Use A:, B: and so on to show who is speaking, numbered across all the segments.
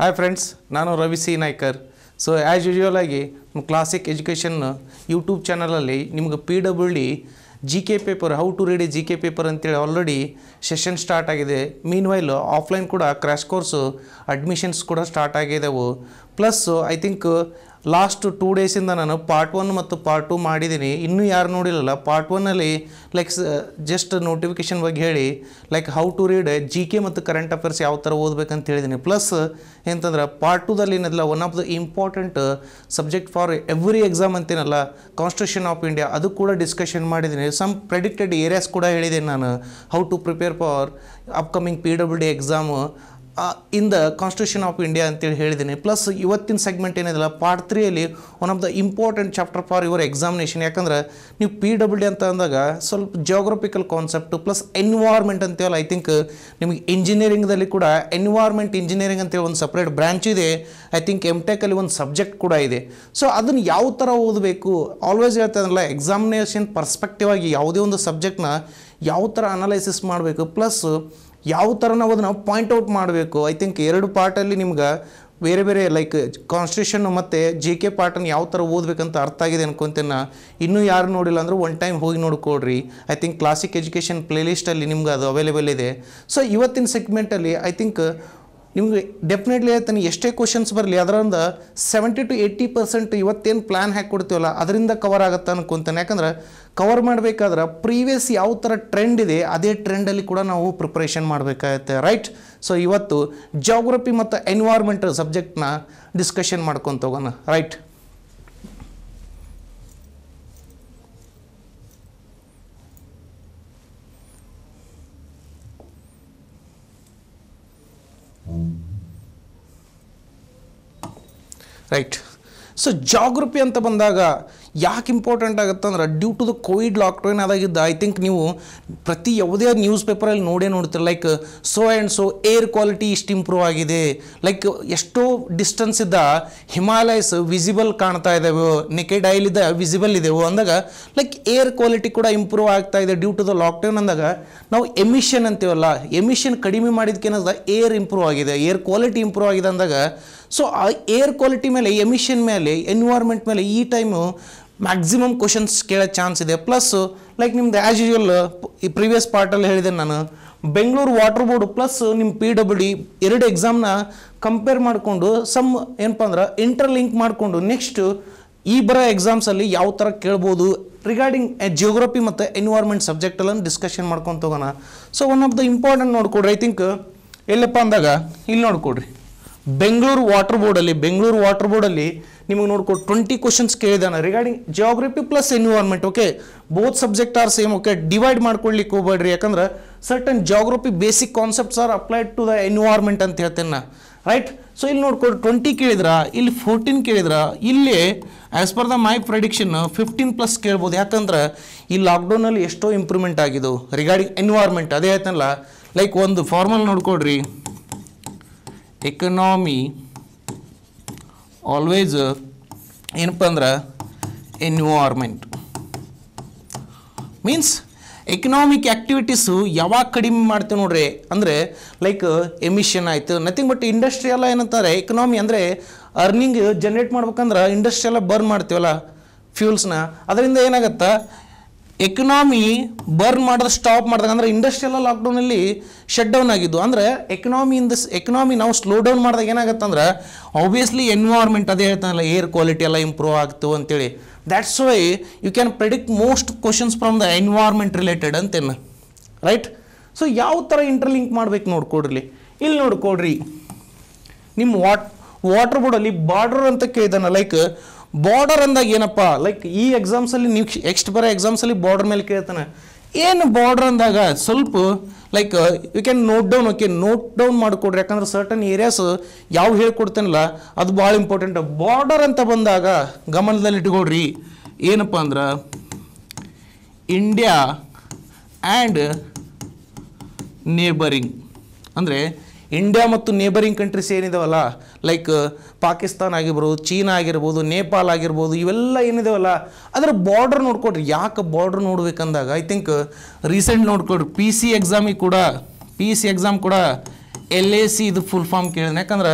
A: hi friends ನಾನು Ravi C Naikar so as usual ಆಗಿ ನಮ್ಮ ಕ್ಲಾಸಿಕ್ ಎಜುಕೇಷನ್ ಯೂಟ್ಯೂಬ್ ಚಾನಲಲ್ಲಿ ನಿಮ್ಗೆ P W D G K paper how to read a G K paper ಅಂತೇಳಿ already session start ಆಗಿದೆ meanwhile offline ಕೂಡ crash course admissions ಕೂಡ start ಆಗಿದ್ದವು plus I think last two ಡೇಸಿಂದ ನಾನು part one ಮತ್ತು ಪಾರ್ಟ್ ಟು ಮಾಡಿದ್ದೀನಿ ಇನ್ನೂ ಯಾರು ನೋಡಿಲ್ಲಲ್ಲ ಪಾರ್ಟ್ ಒನ್ನಲ್ಲಿ ಲೈಕ್ ಜಸ್ಟ್ ನೋಟಿಫಿಕೇಶನ್ ಬಗ್ಗೆ ಹೇಳಿ like how to read G K ಮತ್ತು ಕರೆಂಟ್ ಅಫೇರ್ಸ್ ಯಾವ ಥರ ಓದಬೇಕಂತ ಹೇಳಿದ್ದೀನಿ ಪ್ಲಸ್ ಏನಂತಂದ್ರೆ ಪಾರ್ಟ್ ಟೂದಲ್ಲಿ ಏನದಲ್ಲ one of the important subject for every exam ಅಂತೇನಲ್ಲ ಕಾನ್ಸ್ಟಿಟ್ಯೂಷನ್ ಆಫ್ ಇಂಡಿಯಾ ಅದು ಕೂಡ ಡಿಸ್ಕಷನ್ ಮಾಡಿದ್ದೀನಿ ಸಮ್ ಪ್ರೆಡಿಕ್ಟೆಡ್ ಏರಿಯಾಸ್ ಕೂಡ ಹೇಳಿದ್ದೀನಿ ನಾನು how to prepare for upcoming P W D exam in the constitution of India ಅಂತೇಳಿ ಹೇಳಿದ್ದೀನಿ ಪ್ಲಸ್ ಇವತ್ತಿನ ಸೆಗ್ಮೆಂಟ್ ಏನಿದೆಲ್ಲ ಪಾರ್ಟ್ ತ್ರೀಯಲ್ಲಿ one of the important chapter for your examination ಯಾಕಂದ್ರೆ ನೀವು ಪಿ ಡಬ್ಲ್ಯೂ ಡಿ ಅಂತ ಅಂದಾಗ ಸ್ವಲ್ಪ ಜೋಗ್ರಫಿಕಲ್ ಕಾನ್ಸೆಪ್ಟು ಪ್ಲಸ್ ಎನ್ವಾರ್ಮೆಂಟ್ ಅಂತೇಳಿ ಐ ಥಿಂಕ್ ನಿಮಗೆ ಇಂಜಿನಿಯರಿಂಗ್ದಲ್ಲಿ ಕೂಡ ಎನ್ವಾರ್ಮೆಂಟ್ ಇಂಜಿನಿಯರಿಂಗ್ ಅಂತೇಳಿ ಒಂದು ಸಪ್ರೇಟ್ ಬ್ರ್ಯಾಂಚ್ ಇದೆ ಐ ಥಿಂಕ್ ಎಮ್ ಟೆಕಲ್ಲಿ ಒಂದು ಸಬ್ಜೆಕ್ಟ್ ಕೂಡ ಇದೆ ಸೊ ಅದನ್ನು ಯಾವ ಥರ ಓದಬೇಕು ಆಲ್ವೇಸ್ ಹೇಳ್ತಾನಲ್ಲ ಎಕ್ಸಾಮಿನೇಷನ್ ಪರ್ಸ್ಪೆಕ್ಟಿವ್ ಆಗಿ ಯಾವುದೇ ಒಂದು ಸಬ್ಜೆಕ್ಟ್ನ ಯಾವ ಥರ ಅನಾಲೈಸಿಸ್ ಮಾಡಬೇಕು ಪ್ಲಸ್ ಯಾವ ಥರ ನಾವು ಅದನ್ನು ಪಾಯಿಂಟ್ ಔಟ್ ಮಾಡಬೇಕು ಐ ಥಿಂಕ್ ಎರಡು ಪಾರ್ಟಲ್ಲಿ ನಿಮ್ಗೆ ಬೇರೆ ಬೇರೆ ಲೈಕ್ ಕಾನ್ಸ್ಟಿಟ್ಯೂಷನ್ ಮತ್ತು ಜಿ ಕೆ ಪಾರ್ಟನ್ನು ಯಾವ ಥರ ಓದಬೇಕಂತ ಅರ್ಥ ಆಗಿದೆ ಅನ್ಕೊತೇನೆ ಇನ್ನೂ ಯಾರು ನೋಡಿಲ್ಲ ಅಂದ್ರೆ ಒನ್ ಟೈಮ್ ಹೋಗಿ ನೋಡ್ಕೊಡ್ರಿ ಐ ಥಿಂಕ್ ಕ್ಲಾಸಿಕ್ ಎಜುಕೇಷನ್ ಪ್ಲೇಲಿಸ್ಟಲ್ಲಿ ನಿಮ್ಗೆ ಅದು ಅವೈಲೇಬಲ್ ಇದೆ ಸೊ ಇವತ್ತಿನ ಸೆಗ್ಮೆಂಟಲ್ಲಿ ಐ ಥಿಂಕ್ ನಿಮಗೆ ಡೆಫಿನೆಟ್ಲಿ ಹೇಳ್ತಾನೆ ಎಷ್ಟೇ ಕ್ವಶನ್ಸ್ ಬರಲಿ ಅದರಿಂದ ಸೆವೆಂಟಿ ಟು ಏಯ್ಟಿ ಪರ್ಸೆಂಟ್ ಇವತ್ತೇನು ಪ್ಲ್ಯಾನ್ ಕೊಡ್ತೀವಲ್ಲ ಅದರಿಂದ ಕವರ್ ಆಗುತ್ತೆ ಅನ್ಕೊತಾನೆ ಯಾಕಂದ್ರೆ ಕವರ್ ಮಾಡಬೇಕಾದ್ರೆ ಪ್ರೀವಿಯಸ್ ಯಾವ ಥರ ಟ್ರೆಂಡ್ ಇದೆ ಅದೇ ಟ್ರೆಂಡಲ್ಲಿ ಕೂಡ ನಾವು ಪ್ರಿಪ್ರೇಷನ್ ಮಾಡಬೇಕಾಗತ್ತೆ ರೈಟ್ ಸೊ ಇವತ್ತು ಜಾಗ್ರಫಿ ಮತ್ತು ಎನ್ವಾರ್ಮೆಂಟ್ ಸಬ್ಜೆಕ್ಟ್ನ ಡಿಸ್ಕಷನ್ ಮಾಡ್ಕೊತ ಹೋಗೋಣ ರೈಟ್ ರೈಟ್ ಸೊ ಜಾಗೃತಿ ಅಂತ ಬಂದಾಗ ಯಾಕೆ ಇಂಪಾರ್ಟೆಂಟ್ ಆಗುತ್ತೆ ಅಂದ್ರೆ due to the COVID lockdown ಆದಾಗಿದ್ದ ಐ ಥಿಂಕ್ ನೀವು ಪ್ರತಿ ಯಾವುದೇ ನ್ಯೂಸ್ ಪೇಪರಲ್ಲಿ ನೋಡೇ ನೋಡ್ತೀರ like so and so air quality ಇಷ್ಟು ಇಂಪ್ರೂವ್ ಆಗಿದೆ ಲೈಕ್ ಎಷ್ಟೋ ಡಿಸ್ಟೆನ್ಸ್ ಇದ್ದ ಹಿಮಾಲಯಸ್ ವಿಸಿಬಲ್ ಕಾಣ್ತಾ ಇದ್ದಾವೆ ನೆಕೆಡ್ ಇದ್ದ ವಿಸಿಬಲ್ ಇದೆವು ಅಂದಾಗ ಲೈಕ್ ಏರ್ ಕ್ವಾಲಿಟಿ ಕೂಡ ಇಂಪ್ರೂವ್ ಆಗ್ತಾ ಇದೆ ಡ್ಯೂ ಟು ದ ಲಾಕ್ಡೌನ್ ಅಂದಾಗ ನಾವು ಎಮಿಷನ್ ಅಂತೀವಲ್ಲ ಎಮಿಷನ್ ಕಡಿಮೆ ಮಾಡಿದ್ಕೇನಾದ ಏರ್ ಇಂಪ್ರೂವ್ ಆಗಿದೆ ಏರ್ ಕ್ವಾಲಿಟಿ ಇಂಪ್ರೂವ್ ಆಗಿದೆ ಅಂದಾಗ ಸೊ ಆ ಏರ್ ಕ್ವಾಲಿಟಿ ಮೇಲೆ ಎಮಿಷನ್ ಮೇಲೆ ಎನ್ವೈರ್ಮೆಂಟ್ ಮೇಲೆ ಈ ಟೈಮು ಮ್ಯಾಕ್ಸಿಮಮ್ ಕ್ವಶನ್ಸ್ ಕೇಳೋ ಚಾನ್ಸ್ ಇದೆ ಪ್ಲಸ್ ಲೈಕ್ ನಿಮ್ದು ಆ್ಯಸ್ ಯೂಶುವಲ್ ಈ ಪ್ರೀವಿಯಸ್ ಪಾರ್ಟಲ್ಲಿ ಹೇಳಿದೆ ನಾನು ಬೆಂಗಳೂರು ವಾಟರ್ ಬೋರ್ಡ್ ಪ್ಲಸ್ ನಿಮ್ಮ ಪಿ ಡಬ್ಲ್ಯೂ ಡಿ ಎರಡು ಎಕ್ಸಾಮ್ನ ಕಂಪೇರ್ ಮಾಡಿಕೊಂಡು ಸಮ್ ಏನಪ್ಪ ಅಂದ್ರೆ ಇಂಟರ್ಲಿಂಕ್ ಮಾಡಿಕೊಂಡು ನೆಕ್ಸ್ಟು ಈ ಬರೋ ಎಕ್ಸಾಮ್ಸಲ್ಲಿ ಯಾವ ಥರ ಕೇಳ್ಬೋದು ರಿಗಾರ್ಡಿಂಗ್ ಜಿಯೋಗ್ರಫಿ ಮತ್ತು ಎನ್ವೈರ್ಮೆಂಟ್ ಸಬ್ಜೆಕ್ಟಲ್ಲ ಡಿಸ್ಕಷನ್ ಮಾಡ್ಕೊಂಡು ಹೋಗೋಣ so one of the important ನೋಡ್ಕೊಡ್ರಿ ಐ ಥಿಂಕ್ ಎಲ್ಲಪ್ಪ ಅಂದಾಗ ಇಲ್ಲಿ ನೋಡ್ಕೊಡ್ರಿ ಬೆಂಗಳೂರು ವಾಟರ್ ಬೋರ್ಡಲ್ಲಿ ಬೆಂಗಳೂರು ವಾಟರ್ ಬೋರ್ಡಲ್ಲಿ ನಿಮಗೆ ನೋಡ್ಕೊ ಟ್ವೆಂಟಿ ಕ್ವಶನ್ಸ್ ಕೇಳಿದಾನೆ regarding geography plus environment okay both subject are same okay divide ಮಾಡ್ಕೊಳ್ಲಿಕ್ಕೆ ಹೋಗ್ಬೇಡ್ರಿ ಯಾಕಂದ್ರೆ certain geography basic concepts are applied to the environment ಅಂತ ಹೇಳ್ತೇನೆ ರೈಟ್ ಸೊ ಇಲ್ಲಿ ನೋಡ್ಕೊಡು ಟ್ವೆಂಟಿ ಕೇಳಿದ್ರ ಇಲ್ಲಿ ಫೋರ್ಟೀನ್ ಕೇಳಿದ್ರ ಇಲ್ಲಿ as per the my prediction fifteen plus ಕೇಳ್ಬೋದು ಯಾಕಂದ್ರೆ ಈ ಲಾಕ್ಡೌನಲ್ಲಿ ಎಷ್ಟೋ ಇಂಪ್ರೂವ್ಮೆಂಟ್ ಆಗಿದ್ದು ರಿಗಾರ್ಡಿಂಗ್ ಎನ್ವೈರ್ಮೆಂಟ್ ಅದೇ ಆಯ್ತಲ್ಲ ಲೈಕ್ ಒಂದು ಫಾರ್ಮಲ್ ನೋಡ್ಕೊಡ್ರಿ ಎಕನಾಮಿ ಆಲ್ವೇಸ್ ಏನಪ್ಪ ಅಂದ್ರೆ ಎನ್ವಾರ್ಮೆಂಟ್ ಮೀನ್ಸ್ ಎಕನಾಮಿಕ್ ಆ್ಯಕ್ಟಿವಿಟೀಸು ಯಾವಾಗ ಕಡಿಮೆ ಮಾಡ್ತೀವಿ ನೋಡ್ರಿ ಅಂದರೆ ಲೈಕ್ ಎಮಿಷನ್ ಆಯಿತು ನಥಿಂಗ್ ಬಟ್ ಇಂಡಸ್ಟ್ರಿ ಎಲ್ಲ ಏನಂತಾರೆ ಎಕನಾಮಿ ಅಂದರೆ ಅರ್ನಿಂಗ್ ಜನ್ರೇಟ್ ಮಾಡ್ಬೇಕಂದ್ರೆ ಇಂಡಸ್ಟ್ರಿ ಎಲ್ಲ ಬರ್ನ್ ಮಾಡ್ತೀವಲ್ಲ ಫ್ಯೂಲ್ಸ್ನ ಅದರಿಂದ ಏನಾಗುತ್ತೆ ಎಕನಾಮಿ ಬರ್ನ್ ಮಾಡಿದ್ರೆ ಸ್ಟಾಪ್ ಮಾಡಿದಾಗ ಇಂಡಸ್ಟ್ರಿಯಲ್ ಲಾಕ್ಡೌನಲ್ಲಿ ಶಟ್ ಡೌನ್ ಆಗಿದ್ದು ಅಂದರೆ ಎಕನಾಮಿ ಇನ್ ದಿಸ್ ಎಕನಾಮಿ ನಾವು ಸ್ಲೋ ಡೌನ್ ಮಾಡಿದಾಗ ಏನಾಗುತ್ತೆ ಅಂದ್ರೆ ಆಬ್ವಿಯಸ್ಲಿ ಎನ್ವಾರ್ಮೆಂಟ್ ಅದೇ ಹೇಳ್ತಾನಲ್ಲ ಏರ್ ಕ್ವಾಲಿಟಿ ಎಲ್ಲ ಇಂಪ್ರೂವ್ ಆಗ್ತು ಅಂತೇಳಿ that's why you can predict most questions from the environment related ಅಂತೇನು ರೈಟ್ ಸೊ ಯಾವ ಥರ ಇಂಟರ್ಲಿಂಕ್ ಮಾಡಬೇಕು ನೋಡ್ಕೊಡ್ರಿ ಇಲ್ಲಿ ನೋಡ್ಕೊಡ್ರಿ ನಿಮ್ಮ ವಾಟ್ ವಾಟರ್ ಬೋರ್ಡಲ್ಲಿ ಬಾರ್ಡರ್ ಅಂತ ಕೇಳಿದಾನ ಲೈಕ್ ಬಾರ್ಡರ್ ಅಂದಾಗ ಏನಪ್ಪ ಲೈಕ್ ಈ ಎಕ್ಸಾಮ್ಸಲ್ಲಿ ನೀವು ಎಕ್ಸ್ಟ್ ಬರೋ ಎಕ್ಸಾಮ್ಸಲ್ಲಿ ಬಾರ್ಡರ್ ಮೇಲೆ ಕೇಳ್ತಾನೆ ಏನು ಬಾರ್ಡರ್ ಅಂದಾಗ ಸ್ವಲ್ಪ like you can note down okay note down ಮಾಡಿಕೊಡ್ರಿ ಯಾಕಂದ್ರೆ ಸರ್ಟನ್ ಏರಿಯಾಸ್ ಯಾವ ಹೇಳ್ಕೊಡ್ತೇನಲ್ಲ ಅದು ಭಾಳ ಇಂಪಾರ್ಟೆಂಟ್ ಬಾರ್ಡರ್ ಅಂತ ಬಂದಾಗ ಗಮನದಲ್ಲಿ ಇಟ್ಕೊಳ್ರಿ ಏನಪ್ಪ ಅಂದ್ರೆ ಇಂಡಿಯಾ ಆ್ಯಂಡ್ ನೇಬರಿಂಗ್ ಅಂದರೆ ಇಂಡಿಯಾ ಮತ್ತು ನೇಬರಿಂಗ್ ಕಂಟ್ರೀಸ್ ಏನಿದಾವಲ್ಲ ಲೈಕ್ ಪಾಕಿಸ್ತಾನ ಆಗಿರ್ಬೋದು ಚೀನಾ ಆಗಿರ್ಬೋದು ನೇಪಾಲ್ ಆಗಿರ್ಬೋದು ಇವೆಲ್ಲ ಏನಿದಾವಲ್ಲ ಅದರ ಬಾರ್ಡರ್ ನೋಡ್ಕೊಡ್ರಿ ಯಾಕೆ ಬಾರ್ಡರ್ ನೋಡ್ಬೇಕಂದಾಗ ಐ ಥಿಂಕ್ ರೀಸೆಂಟ್ ನೋಡ್ಕೊಡ್ರಿ ಪಿ ಸಿ ಎಕ್ಸಾಮಿಗೆ ಕೂಡ ಪಿ ಸಿ ಎಕ್ಸಾಮ್ ಕೂಡ ಎಲ್ ಎ ಸಿ ಇದು ಫುಲ್ ಫಾರ್ಮ್ ಕೇಳಿದೆ ಯಾಕಂದ್ರೆ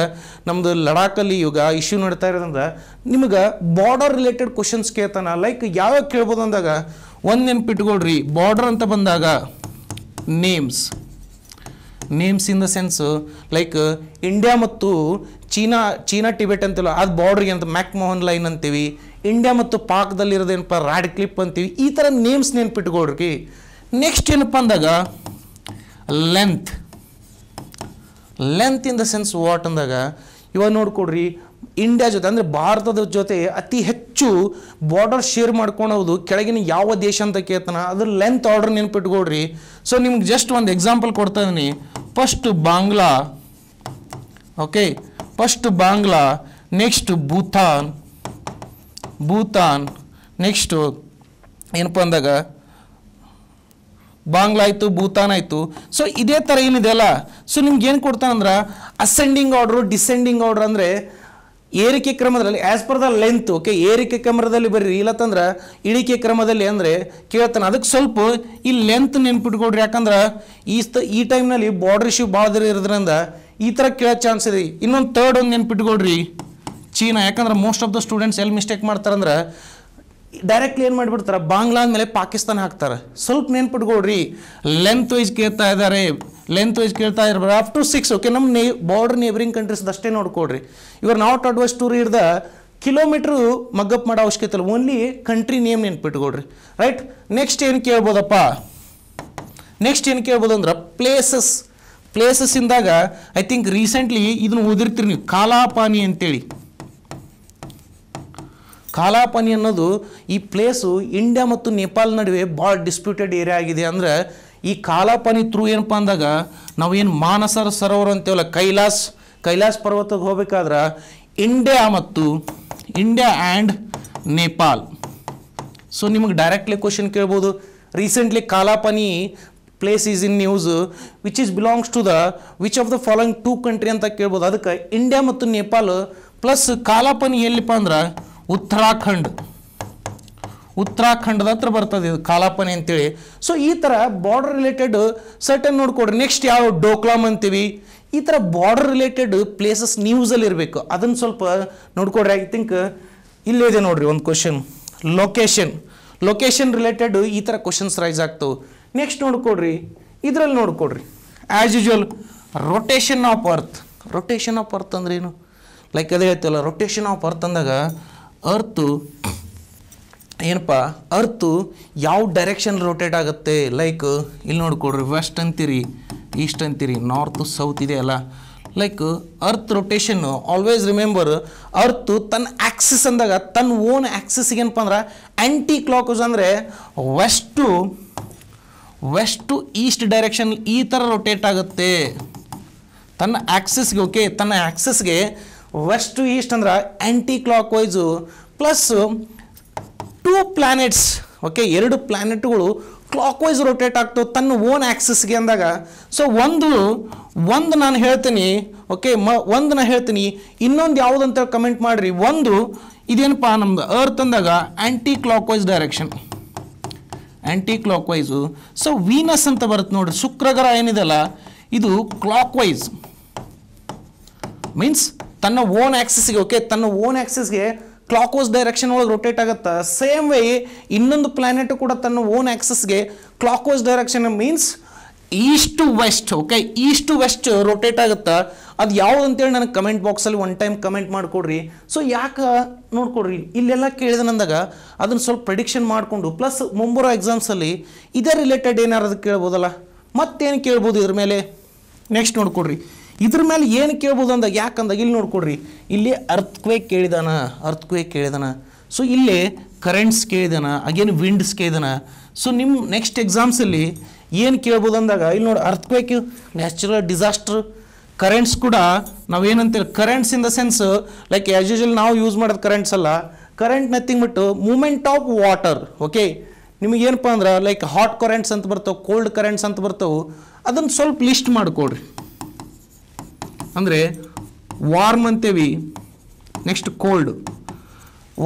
A: ನಮ್ಮದು ಲಡಾಖಲ್ಲಿ ಇವಾಗ ಇಶ್ಯೂ ನಡೀತಾ ಇರೋದಂದ್ರೆ ನಿಮಗೆ ಬಾರ್ಡರ್ ರಿಲೇಟೆಡ್ ಕ್ವಶನ್ಸ್ ಕೇಳ್ತಾನೆ ಲೈಕ್ ಯಾವಾಗ ಕೇಳ್ಬೋದು ಅಂದಾಗ ಒಂದು ನೆನ್ಪಿಟ್ಕೊಳ್ರಿ ಬಾರ್ಡರ್ ಅಂತ ಬಂದಾಗ names names in the sense like India ಮತ್ತು ಚೀನಾ ಚೀನಾ ಟಿಬೆಟ್ ಅಂತಿಲ್ಲ ಅದು ಬಾರ್ಡ್ರಿಗೆ ಅಂತ ಮ್ಯಾಕ್ ಮೋಹನ್ ಲೈನ್ ಅಂತೀವಿ ಇಂಡಿಯಾ ಮತ್ತು ಪಾಕ್ದಲ್ಲಿರೋದೇನಪ್ಪ ರಾಡ್ ಕ್ಲಿಪ್ ಅಂತೀವಿ ಈ ಥರ ನೇಮ್ಸ್ ನೆನ್ಪಿಟ್ಕೊಡ್ರಿ ನೆಕ್ಸ್ಟ್ ಏನಪ್ಪ ಅಂದಾಗ length length in the sense what ಅಂದಾಗ ಇವಾಗ ನೋಡ್ಕೊಡ್ರಿ ಇಂಡಿಯಾ ಜೊತೆ ಅಂದರೆ ಭಾರತದ ಜೊತೆ ಅತಿ ಹೆಚ್ಚು ಬಾರ್ಡರ್ ಶೇರ್ ಮಾಡ್ಕೊಳೋದು ಕೆಳಗಿನ ಯಾವ ದೇಶ ಅಂತ ಕೇಳ್ತಾನೆ ಅದ್ರ ಲೆಂತ್ ಆರ್ಡರ್ ನೆನ್ಪಿಟ್ಕೊಡ್ರಿ ಸೊ ನಿಮ್ಗೆ ಜಸ್ಟ್ ಒಂದು ಎಕ್ಸಾಂಪಲ್ ಕೊಡ್ತಾ ಇದ್ದೀನಿ first Bangla okay first Bangla next Bhutan Bhutan next ಏನಪ್ಪ ಅಂದಾಗ ಬಾಂಗ್ಲಾ ಆಯಿತು ಭೂತಾನ್ ಆಯಿತು ಸೊ ಇದೇ ಥರ ಏನಿದೆ ಅಲ್ಲ ಸೊ ನಿಮ್ಗೆ ಏನು ಕೊಡ್ತಾನಂದ್ರೆ ಅಸೆಂಡಿಂಗ್ ಆರ್ಡ್ರು ಡಿಸೆಂಡಿಂಗ್ ಆರ್ಡ್ರ್ ಅಂದರೆ ಏರಿಕೆ ಕ್ರಮದಲ್ಲಿ as per the length okay ಏರಿಕೆ ಕ್ರಮದಲ್ಲಿ ಬರ್ರಿ ಇಲ್ಲತ್ತಂದ್ರೆ ಇಳಿಕೆ ಕ್ರಮದಲ್ಲಿ ಅಂದರೆ ಕೇಳ್ತಾನೆ ಅದಕ್ಕೆ ಸ್ವಲ್ಪ ಈ ಲೆಂತ್ ನೆನ್ಪಿಟ್ಕೊಡ್ರಿ ಯಾಕಂದ್ರೆ ಈ ಸ್ತ ಈ ಟೈಮ್ನಲ್ಲಿ ಬಾರ್ಡರ್ ಇಶ್ಯೂ ಭಾಳ ಇರೋದ್ರಿಂದ ಈ ಥರ ಕೇಳೋ ಚಾನ್ಸ್ ಇದೆ ಇನ್ನೊಂದು ತರ್ಡ್ ಒಂದು ನೆನ್ಪಿಟ್ಕೊಡ್ರಿ ಚೀನಾ ಯಾಕಂದ್ರೆ ಮೋಸ್ಟ್ ಆಫ್ ದ ಸ್ಟೂಡೆಂಟ್ಸ್ ಎಲ್ಲಿ ಮಿಸ್ಟೇಕ್ ಮಾಡ್ತಾರಂದ್ರೆ ಡೈರೆಕ್ಟ್ಲಿ ಏನು ಮಾಡಿಬಿಡ್ತಾರೆ ಬಾಂಗ್ಲಾದ ಮೇಲೆ ಪಾಕಿಸ್ತಾನ ಹಾಕ್ತಾರೆ ಸ್ವಲ್ಪ ನೆನ್ಪಿಟ್ಕೊಡ್ರಿ ಲೆಂತ್ ವೈಸ್ ಕೇಳ್ತಾ ಇದ್ದಾರೆ ಲೆಂತ್ ವೈಸ್ ಕೇಳ್ತಾ ಇರ್ಬಾರ ಅಪ್ ಟು ಸಿಕ್ಸ್ ಓಕೆ ನಮ್ಮ ನೇ ಬಾರ್ಡರ್ ನೇಬರಿಂಗ್ ಅಷ್ಟೇ ನೋಡ್ಕೊಡ್ರಿ ಇವ್ರು not advise to read the kilometre mug up ಮಾಡೋ ಅವಶ್ಯಕತೆ ಇಲ್ಲ ಓನ್ಲಿ ಕಂಟ್ರಿ ನೇಮ್ ನೆನ್ಪಿಟ್ಕೊಡ್ರಿ ರೈಟ್ ನೆಕ್ಸ್ಟ್ ಏನು ಕೇಳ್ಬೋದಪ್ಪ ನೆಕ್ಸ್ಟ್ ಏನು ಕೇಳ್ಬೋದು ಅಂದ್ರೆ ಪ್ಲೇಸಸ್ ಇಂದಾಗ ಐ ಥಿಂಕ್ ರೀಸೆಂಟ್ಲಿ ಇದನ್ನು ಓದಿರ್ತೀರಿ ನೀವು ಕಾಲಾಪಾನಿ ಅಂತೇಳಿ ಕಾಲಾಪಾನಿ ಅನ್ನೋದು ಈ ಪ್ಲೇಸು ಇಂಡಿಯಾ ಮತ್ತು ನೇಪಾಲ್ ನಡುವೆ ಭಾಳ ಡಿಸ್ಪ್ಯೂಟೆಡ್ ಏರಿಯಾ ಆಗಿದೆ ಅಂದರೆ ಈ ಕಾಲಾಪನಿ ಥ್ರೂ ಏನಪ್ಪ ಅಂದಾಗ ನಾವೇನು ಮಾನಸರ ಸರೋವರ ಅಂತೇವಲ್ಲ ಕೈಲಾಸ್ ಕೈಲಾಸ್ ಪರ್ವತಕ್ಕೆ ಹೋಗ್ಬೇಕಾದ್ರೆ ಇಂಡಿಯಾ ಮತ್ತು ಇಂಡಿಯಾ ಆ್ಯಂಡ್ ನೇಪಾಲ್ ಸೊ ನಿಮಗೆ ಡೈರೆಕ್ಟ್ಲಿ ಕ್ವಶನ್ ಕೇಳ್ಬೋದು recently Kalapani place is in news which is belongs to the which of the following two country ಅಂತ ಕೇಳ್ಬೋದು ಅದಕ್ಕೆ ಇಂಡಿಯಾ ಮತ್ತು ನೇಪಾಲ್ ಪ್ಲಸ್ ಕಾಲಾಪನಿ ಎಲ್ಲಿಪ್ಪ ಅಂದ್ರೆ ಉತ್ತರಾಖಂಡ್ ಉತ್ತರಾಖಂಡದ ಹತ್ರ ಬರ್ತದೆ ಇದು ಕಾಲಾಪನೆ ಅಂತೇಳಿ ಸೊ ಈ ಥರ ಬಾರ್ಡರ್ ರಿಲೇಟೆಡ್ ಸರ್ಟನ್ ನೋಡ್ಕೊಡ್ರಿ ನೆಕ್ಸ್ಟ್ ಯಾವ ಡೋಕ್ಲಾಮ್ ಅಂತೀವಿ ಈ ಥರ ಬಾರ್ಡರ್ ರಿಲೇಟೆಡ್ ಪ್ಲೇಸಸ್ ನ್ಯೂಸಲ್ಲಿ ಇರಬೇಕು ಅದನ್ನು ಸ್ವಲ್ಪ ನೋಡ್ಕೊಡ್ರಿ ಐ ಥಿಂಕ್ ಇಲ್ಲೇ ನೋಡ್ರಿ ಒಂದು ಕ್ವಶನ್ ಲೊಕೇಶನ್ ಲೊಕೇಶನ್ ರಿಲೇಟೆಡ್ ಈ ಥರ ಕ್ವಶನ್ಸ್ ರೈಸ್ ಆಗ್ತವೆ ನೆಕ್ಸ್ಟ್ ನೋಡ್ಕೊಡ್ರಿ ಇದರಲ್ಲಿ ನೋಡ್ಕೊಡ್ರಿ as usual rotation of earth rotation of earth ಅಂದ್ರೇನು ಲೈಕ್ ಅದೇ ಹೇಳ್ತೀವಲ್ಲ ರೊಟೇಷನ್ ಆಫ್ ಅರ್ತ್ ಅಂದಾಗ ಅರ್ತು ಏನಪ್ಪ ಅರ್ತು ಯಾವ ಡೈರೆಕ್ಷನ್ ರೊಟೇಟ್ ಆಗುತ್ತೆ ಲೈಕ್ ಇಲ್ಲಿ ನೋಡ್ಕೊಡ್ರಿ ವೆಸ್ಟ್ ಅಂತೀರಿ ಈಸ್ಟ್ ಅಂತೀರಿ ನಾರ್ತ್ ಸೌತ್ ಇದೆ ಅಲ್ಲ ಲೈಕ್ ಅರ್ತ್ ರೊಟೇಷನ್ನು ಆಲ್ವೇಸ್ ರಿಮೆಂಬರ್ ಅರ್ತು ತನ್ನ ಆಕ್ಸಿಸ್ ಅಂದಾಗ ತನ್ನ ಓನ್ ಆ್ಯಕ್ಸಸ್ಗೆ ಏನಪ್ಪ ಅಂದ್ರೆ ಆ್ಯಂಟಿ ಕ್ಲಾಕ್ಸ್ ಅಂದರೆ ವೆಸ್ಟು ವೆಸ್ಟು ಈಸ್ಟ್ ಡೈರೆಕ್ಷನ್ ಈ ಥರ ರೊಟೇಟ್ ಆಗುತ್ತೆ ತನ್ನ ಆ್ಯಕ್ಸಿಸ್ಗೆ ಓಕೆ ತನ್ನ ಆಕ್ಸಿಸ್ಗೆ ವೆಸ್ಟ್ ಟು ಈಸ್ಟ್ ಅಂದ್ರೆ anticlockwise plus two planets okay ಎರಡು ಪ್ಲ್ಯಾನೆಟ್ಗಳು ಕ್ಲಾಕ್ ವೈಸ್ ರೊಟೇಟ್ ಆಗ್ತವೆ ತನ್ನ ಓನ್ ಆ್ಯಕ್ಸಿಸ್ಗೆ ಅಂದಾಗ ಸೊ ಒಂದು ಒಂದು ನಾನು ಹೇಳ್ತೀನಿ ಓಕೆ ಮ ಒಂದು ನಾನು ಹೇಳ್ತೀನಿ ಇನ್ನೊಂದು ಯಾವುದಂತ ಕಮೆಂಟ್ ಮಾಡಿರಿ ಒಂದು ಇದೇನಪ್ಪ ನಮ್ದು ಅರ್ತ್ ಅಂದಾಗ anticlockwise direction anticlockwise so Venus ಅಂತ ಬರುತ್ತೆ ನೋಡಿರಿ ಶುಕ್ರಗ್ರಹ ಏನಿದೆಲ್ಲ ಇದು ಕ್ಲಾಕ್ ವೈಸ್ ಮೀನ್ಸ್ ತನ್ನ ಓನ್ ಆಕ್ಸಿಸ್ಗೆ ಓಕೆ ತನ್ನ ಓನ್ ಆಕ್ಸಿಸ್ಗೆ ಕ್ಲಾಕ್ ಡೈರೆಕ್ಷನ್ ಒಳಗೆ ರೊಟೇಟ್ ಆಗುತ್ತೆ ಸೇಮ್ ವೇ ಇನ್ನೊಂದು ಪ್ಲಾನೆಟ್ ಕೂಡ ತನ್ನ ಓನ್ ಆ್ಯಕ್ಸಸ್ಗೆ clock direction means east to west okay east to west rotate ಆಗುತ್ತೆ ಅದು ಯಾವ್ದು ಅಂತೇಳಿ ನನಗೆ ಕಮೆಂಟ್ ಬಾಕ್ಸಲ್ಲಿ ಒನ್ ಟೈಮ್ ಕಮೆಂಟ್ ಮಾಡಿಕೊಡ್ರಿ ಸೊ ಯಾಕೆ ನೋಡ್ಕೊಡ್ರಿ ಇಲ್ಲೆಲ್ಲ ಕೇಳಿದೆ ನಂದಾಗ ಅದನ್ನು ಸ್ವಲ್ಪ ಪ್ರಿಡಿಕ್ಷನ್ ಮಾಡಿಕೊಂಡು ಪ್ಲಸ್ ಮುಂಬರೋ ಎಕ್ಸಾಮ್ಸಲ್ಲಿ ಇದೇ ರಿಲೇಟೆಡ್ ಏನಾರದು ಕೇಳ್ಬೋದಲ್ಲ ಮತ್ತೇನು ಕೇಳ್ಬೋದು ಇದ್ರ ಮೇಲೆ ನೆಕ್ಸ್ಟ್ ನೋಡ್ಕೊಡ್ರಿ ಇದ್ರ ಮೇಲೆ ಏನು ಕೇಳ್ಬೋದು ಅಂದಾಗ ಯಾಕಂದಾಗ ಇಲ್ಲಿ ನೋಡ್ಕೊಡ್ರಿ ಇಲ್ಲಿ ಅರ್ಥ್ಕ್ವೇಕ್ ಕೇಳಿದಾನ ಅರ್ಥ್ಕ್ವೇಕ್ ಕೇಳಿದಾನ ಸೊ ಇಲ್ಲಿ ಕರೆಂಟ್ಸ್ ಕೇಳಿದಾನ ಅಗೇನ್ ವಿಂಡ್ಸ್ ಕೇಳಿದಾನ ಸೊ ನಿಮ್ಮ ನೆಕ್ಸ್ಟ್ ಎಕ್ಸಾಮ್ಸಲ್ಲಿ ಏನು ಕೇಳ್ಬೋದು ಅಂದಾಗ ಇಲ್ಲಿ ನೋಡಿ ಅರ್ಥ್ಕ್ವೇಕ್ ನ್ಯಾಚುರಲ್ ಡಿಸಾಸ್ಟ್ರ್ ಕರೆಂಟ್ಸ್ ಕೂಡ ನಾವೇನಂತೇಳಿ currents in the sense like as usual ನಾವು ಯೂಸ್ ಮಾಡೋದು ಕರೆಂಟ್ಸ್ ಅಲ್ಲ ಕರೆಂಟ್ ನಥಿಂಗ್ ಬಿಟ್ಟು ಮೂಮೆಂಟ್ ಆಫ್ ವಾಟರ್ ಓಕೆ ನಿಮಗೇನಪ್ಪ ಅಂದ್ರೆ ಲೈಕ್ ಹಾಟ್ ಕರೆಂಟ್ಸ್ ಅಂತ ಬರ್ತವೆ ಕೋಲ್ಡ್ ಕರೆಂಟ್ಸ್ ಅಂತ ಬರ್ತವೆ ಅದನ್ನು ಸ್ವಲ್ಪ ಲಿಸ್ಟ್ ಮಾಡಿಕೊಡ್ರಿ ಅಂದರೆ ವಾರ್ಮ್ ಅಂತೇವಿ ನೆಕ್ಸ್ಟ್ ಕೋಲ್ಡ್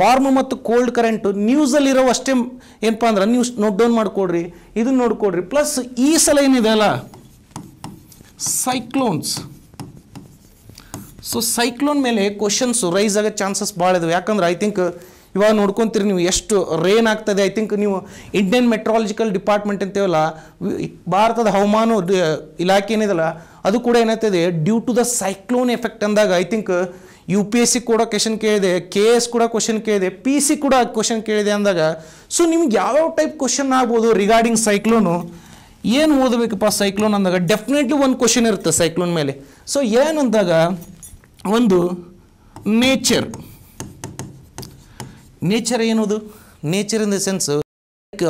A: ವಾರ್ಮ್ ಮತ್ತು ಕೋಲ್ಡ್ ಕರೆಂಟು ನ್ಯೂಸಲ್ಲಿರೋ ಅಷ್ಟೇ ಏನಪ್ಪ ಅಂದ್ರೆ ನ್ಯೂಸ್ ನೋಟ್ ಡೌನ್ ಮಾಡಿಕೊಡ್ರಿ ಇದನ್ನ ನೋಡಿಕೊಡ್ರಿ ಪ್ಲಸ್ ಈ ಸಲ ಏನಿದೆ ಅಲ್ಲ ಸೈಕ್ಲೋನ್ಸ್ ಸೊ ಸೈಕ್ಲೋನ್ ಮೇಲೆ ಕ್ವಶನ್ಸು ರೈಸ್ ಆಗೋ ಚಾನ್ಸಸ್ ಭಾಳ ಇದಾವೆ ಯಾಕಂದ್ರೆ ಐ ಥಿಂಕ್ ಇವಾಗ ನೋಡ್ಕೊತೀರಿ ನೀವು ಎಷ್ಟು ರೇನ್ ಆಗ್ತದೆ ಐ ಥಿಂಕ್ ನೀವು ಇಂಡಿಯನ್ ಮೆಟ್ರಾಲಜಿಕಲ್ ಡಿಪಾರ್ಟ್ಮೆಂಟ್ ಅಂತೇವಲ್ಲ ಭಾರತದ ಹವಾಮಾನ ಇಲಾಖೆ ಏನಿದೆಲ್ಲ ಅದು ಕೂಡ ಏನಾಗ್ತದೆ due to the cyclone effect ಅಂದಾಗ I think U P S C ಕೂಡ ಕ್ವೆಶನ್ ಕೇಳಿದೆ ಕೆ ಎಸ್ ಕೂಡ ಕ್ವಶನ್ ಕೇಳಿದೆ ಪಿ ಸಿ ಕೂಡ ಕ್ವಶನ್ ಕೇಳಿದೆ ಅಂದಾಗ ಸೊ ನಿಮ್ಗೆ ಯಾವ್ಯಾವ ಟೈಪ್ ಕ್ವಶನ್ ಆಗ್ಬೋದು ರಿಗಾರ್ಡಿಂಗ್ ಸೈಕ್ಲೋನು ಏನು ಓದಬೇಕಪ್ಪ ಸೈಕ್ಲೋನ್ ಅಂದಾಗ ಡೆಫಿನೆಟ್ಲಿ ಒಂದು ಕ್ವಶನ್ ಇರುತ್ತೆ ಸೈಕ್ಲೋನ್ ಮೇಲೆ ಸೊ ಏನಂದಾಗ ಒಂದು ನೇಚರ್ ನೇಚರ್ ಏನದು ನೇಚರ್ ಇನ್ ದ ಸೆನ್ಸ್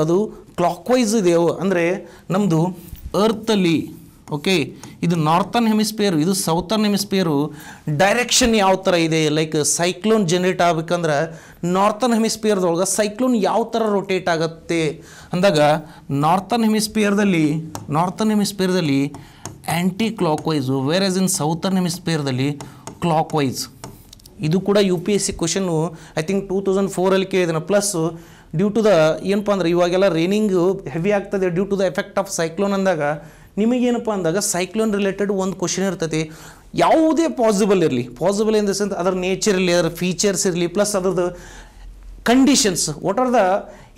A: ಅದು ಕ್ಲಾಕ್ ವೈಸ್ ಇದೆಯೋ ಅಂದರೆ ನಮ್ಮದು ಅರ್ತಲ್ಲಿ ಓಕೆ ಇದು ನಾರ್ತನ್ ಹೆಮಿಸ್ಪಿಯರು ಇದು ಸೌತರ್ನ್ ಹೆಮಿಸ್ಪಿಯರು ಡೈರೆಕ್ಷನ್ ಯಾವ ಥರ ಇದೆ ಲೈಕ್ ಸೈಕ್ಲೋನ್ ಜನರೇಟ್ ಆಗ್ಬೇಕಂದ್ರೆ ನಾರ್ತನ್ ಹೆಮಿಸ್ಪಿಯರ್ದೊಳಗೆ ಸೈಕ್ಲೋನ್ ಯಾವ ಥರ ರೊಟೇಟ್ ಆಗುತ್ತೆ ಅಂದಾಗ ನಾರ್ತನ್ ಹೆಮಿಸ್ಪಿಯರ್ದಲ್ಲಿ ನಾರ್ತನ್ ಹೆಮಿಸ್ಪಿಯರ್ದಲ್ಲಿ anticlockwise whereas in southern ಹೆಮಿಸ್ಪಿಯರ್ದಲ್ಲಿ ಕ್ಲಾಕ್ ವೈಸ್ ಇದು ಕೂಡ U P S C question I think two thousand ಫೋರಲ್ಲಿ ಕೇಳಿದನ ಪ್ಲಸ್ ಡ್ಯೂ ಟು ದ ಏನಪ್ಪ ಅಂದ್ರೆ ಇವಾಗೆಲ್ಲ ರೇನಿಂಗು ಹೆವಿ ಆಗ್ತದೆ due to the effect of cyclone ಅಂದಾಗ ನಿಮಗೇನಪ್ಪ ಅಂದಾಗ ಸೈಕ್ಲೋನ್ ರಿಲೇಟೆಡ್ ಒಂದು ಕ್ವಶನ್ ಇರ್ತೈತಿ ಯಾವುದೇ ಪಾಸಿಬಲ್ ಇರಲಿ ಪಾಸಿಬಲ್ ಇನ್ ದ ಸೆನ್ಸ್ ಅದರ ನೇಚರ್ ಇರಲಿ ಅದರ ಫೀಚರ್ಸ್ ಇರಲಿ ಪ್ಲಸ್ ಅದರದ್ದು conditions what are the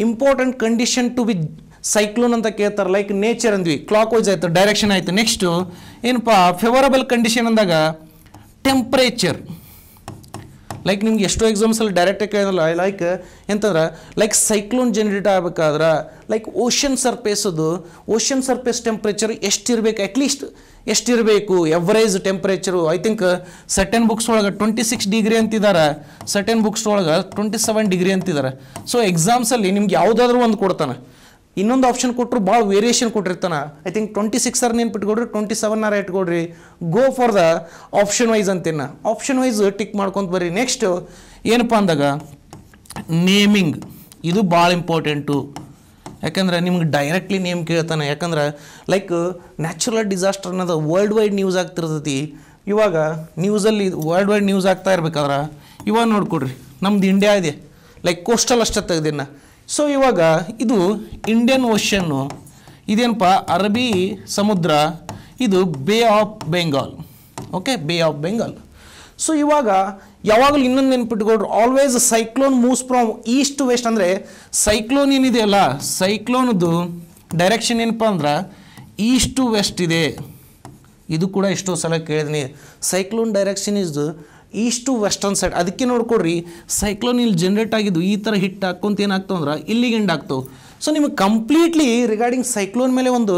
A: important condition to be cyclone ಅಂತ ಕೇಳ್ತಾರೆ ಲೈಕ್ ನೇಚರ್ ಅಂದ್ವಿ ಕ್ಲಾಕ್ ವೈಸ್ ಆಯಿತು ಡೈರೆಕ್ಷನ್ ಆಯಿತು ನೆಕ್ಸ್ಟು ಏನಪ್ಪ ಫೇವರಬಲ್ ಕಂಡೀಷನ್ ಅಂದಾಗ ಟೆಂಪ್ರೇಚರ್ ಲೈಕ್ ನಿಮ್ಗೆ ಎಷ್ಟೋ ಎಕ್ಸಾಮ್ಸಲ್ಲಿ ಡೈರೆಕ್ಟಾಗಿ ಕೇಳೋಲ್ಲ ಲೈಕ್ ಎಂತಂದ್ರೆ ಲೈಕ್ ಸೈಕ್ಲೋನ್ ಜನರೇಟ್ ಆಗಬೇಕಾದ್ರೆ ಲೈಕ್ ಓಷನ್ ಸರ್ಪೇಸದು ಓಷನ್ ಸರ್ಪೇಸ್ ಟೆಂಪ್ರೇಚರ್ ಎಷ್ಟಿರಬೇಕು ಅಟ್ಲೀಸ್ಟ್ ಎಷ್ಟಿರಬೇಕು average temperature I think certain books ಒಳಗೆ ಟ್ವೆಂಟಿ ಸಿಕ್ಸ್ ಡಿಗ್ರಿ ಅಂತಿದ್ದಾರೆ ಸರ್ಟೆನ್ ಬುಕ್ಸ್ ಒಳಗೆ ಟ್ವೆಂಟಿ ಸೆವೆನ್ ಡಿಗ್ರಿ ಅಂತಿದ್ದಾರೆ ಸೊ ಎಕ್ಸಾಮ್ಸಲ್ಲಿ ನಿಮ್ಗೆ ಯಾವುದಾದ್ರೂ ಒಂದು ಕೊಡ್ತಾನೆ ಇನ್ನೊಂದು ಆಪ್ಷನ್ ಕೊಟ್ಟರು ಭಾಳ ವೇರಿಯೇಷನ್ ಕೊಟ್ಟಿರ್ತಾನೆ ಐ ಥಿಂಕ್ ಟ್ವೆಂಟಿ ಸಿಕ್ಸರ್ ಬಿಟ್ಕೊಡ್ರಿ ಟ್ವೆಂಟಿ ಸೆವೆನ್ನಾರ ಇಟ್ಕೊಡ್ರಿ go for the option wise ಅಂತಿನ್ನ ಆಪ್ಷನ್ ವೈಸ್ ಟಿಕ್ ಮಾಡ್ಕೊಂತ ಬರ್ರಿ ನೆಕ್ಸ್ಟ್ ಏನಪ್ಪ ಅಂದಾಗ ನೇಮಿಂಗ್ ಇದು ಭಾಳ ಇಂಪಾರ್ಟೆಂಟು ಯಾಕಂದ್ರೆ ನಿಮ್ಗೆ ಡೈರೆಕ್ಟ್ಲಿ ನೇಮ್ ಕೇಳ್ತಾನೆ ಯಾಕಂದ್ರೆ ಲೈಕ್ ನ್ಯಾಚುರಲ್ ಡಿಸಾಸ್ಟರ್ ಅನ್ನೋದು ವರ್ಲ್ಡ್ ವೈಡ್ ನ್ಯೂಸ್ ಆಗ್ತಿರ್ತೈತಿ ಇವಾಗ ನ್ಯೂಸಲ್ಲಿ ವರ್ಲ್ಡ್ ವೈಡ್ ನ್ಯೂಸ್ ಆಗ್ತಾ ಇರ್ಬೇಕಾದ್ರೆ ಇವಾಗ ನೋಡ್ಕೊಡ್ರಿ ನಮ್ದು ಇಂಡಿಯಾ ಇದೆ ಲೈಕ್ ಕೋಸ್ಟಲ್ ಅಷ್ಟೇ ತೆಗ್ದಿನ್ನ ಸೊ ಇವಾಗ ಇದು ಇಂಡಿಯನ್ ಓಷನ್ನು ಇದೇನಪ್ಪ ಅರಬಿ ಸಮುದ್ರ ಇದು bay of Bengal okay bay of Bengal so ಇವಾಗ ಯಾವಾಗಲೂ ಇನ್ನೊಂದು ನೆನ್ಪಿಟ್ಕೊಡ್ರು always cyclone moves from east to west ಅಂದರೆ ಸೈಕ್ಲೋನ್ ಏನಿದೆಯಲ್ಲ ಸೈಕ್ಲೋನ್ದು ಡೈರೆಕ್ಷನ್ ಏನಪ್ಪ ಅಂದ್ರೆ ಈಸ್ಟ್ ಟು ವೆಸ್ಟ್ ಇದೆ ಇದು ಕೂಡ ಎಷ್ಟೋ ಸಲ ಕೇಳಿದಿನಿ cyclone direction is east to western side ಅದಕ್ಕೆ ನೋಡ್ಕೊಡ್ರಿ ಸೈಕ್ಲೋನ್ ಇಲ್ಲಿ ಜನ್ರೇಟ್ ಆಗಿದ್ದು ಈ ಥರ ಹಿಟ್ ಹಾಕ್ಕೊಂತ ಏನಾಗ್ತಾವೆ ಅಂದ್ರೆ ಇಲ್ಲಿಗೆ ಎಂಡ್ ಸೊ ನಿಮಗೆ ಕಂಪ್ಲೀಟ್ಲಿ ರಿಗಾರ್ಡಿಂಗ್ ಸೈಕ್ಲೋನ್ ಮೇಲೆ ಒಂದು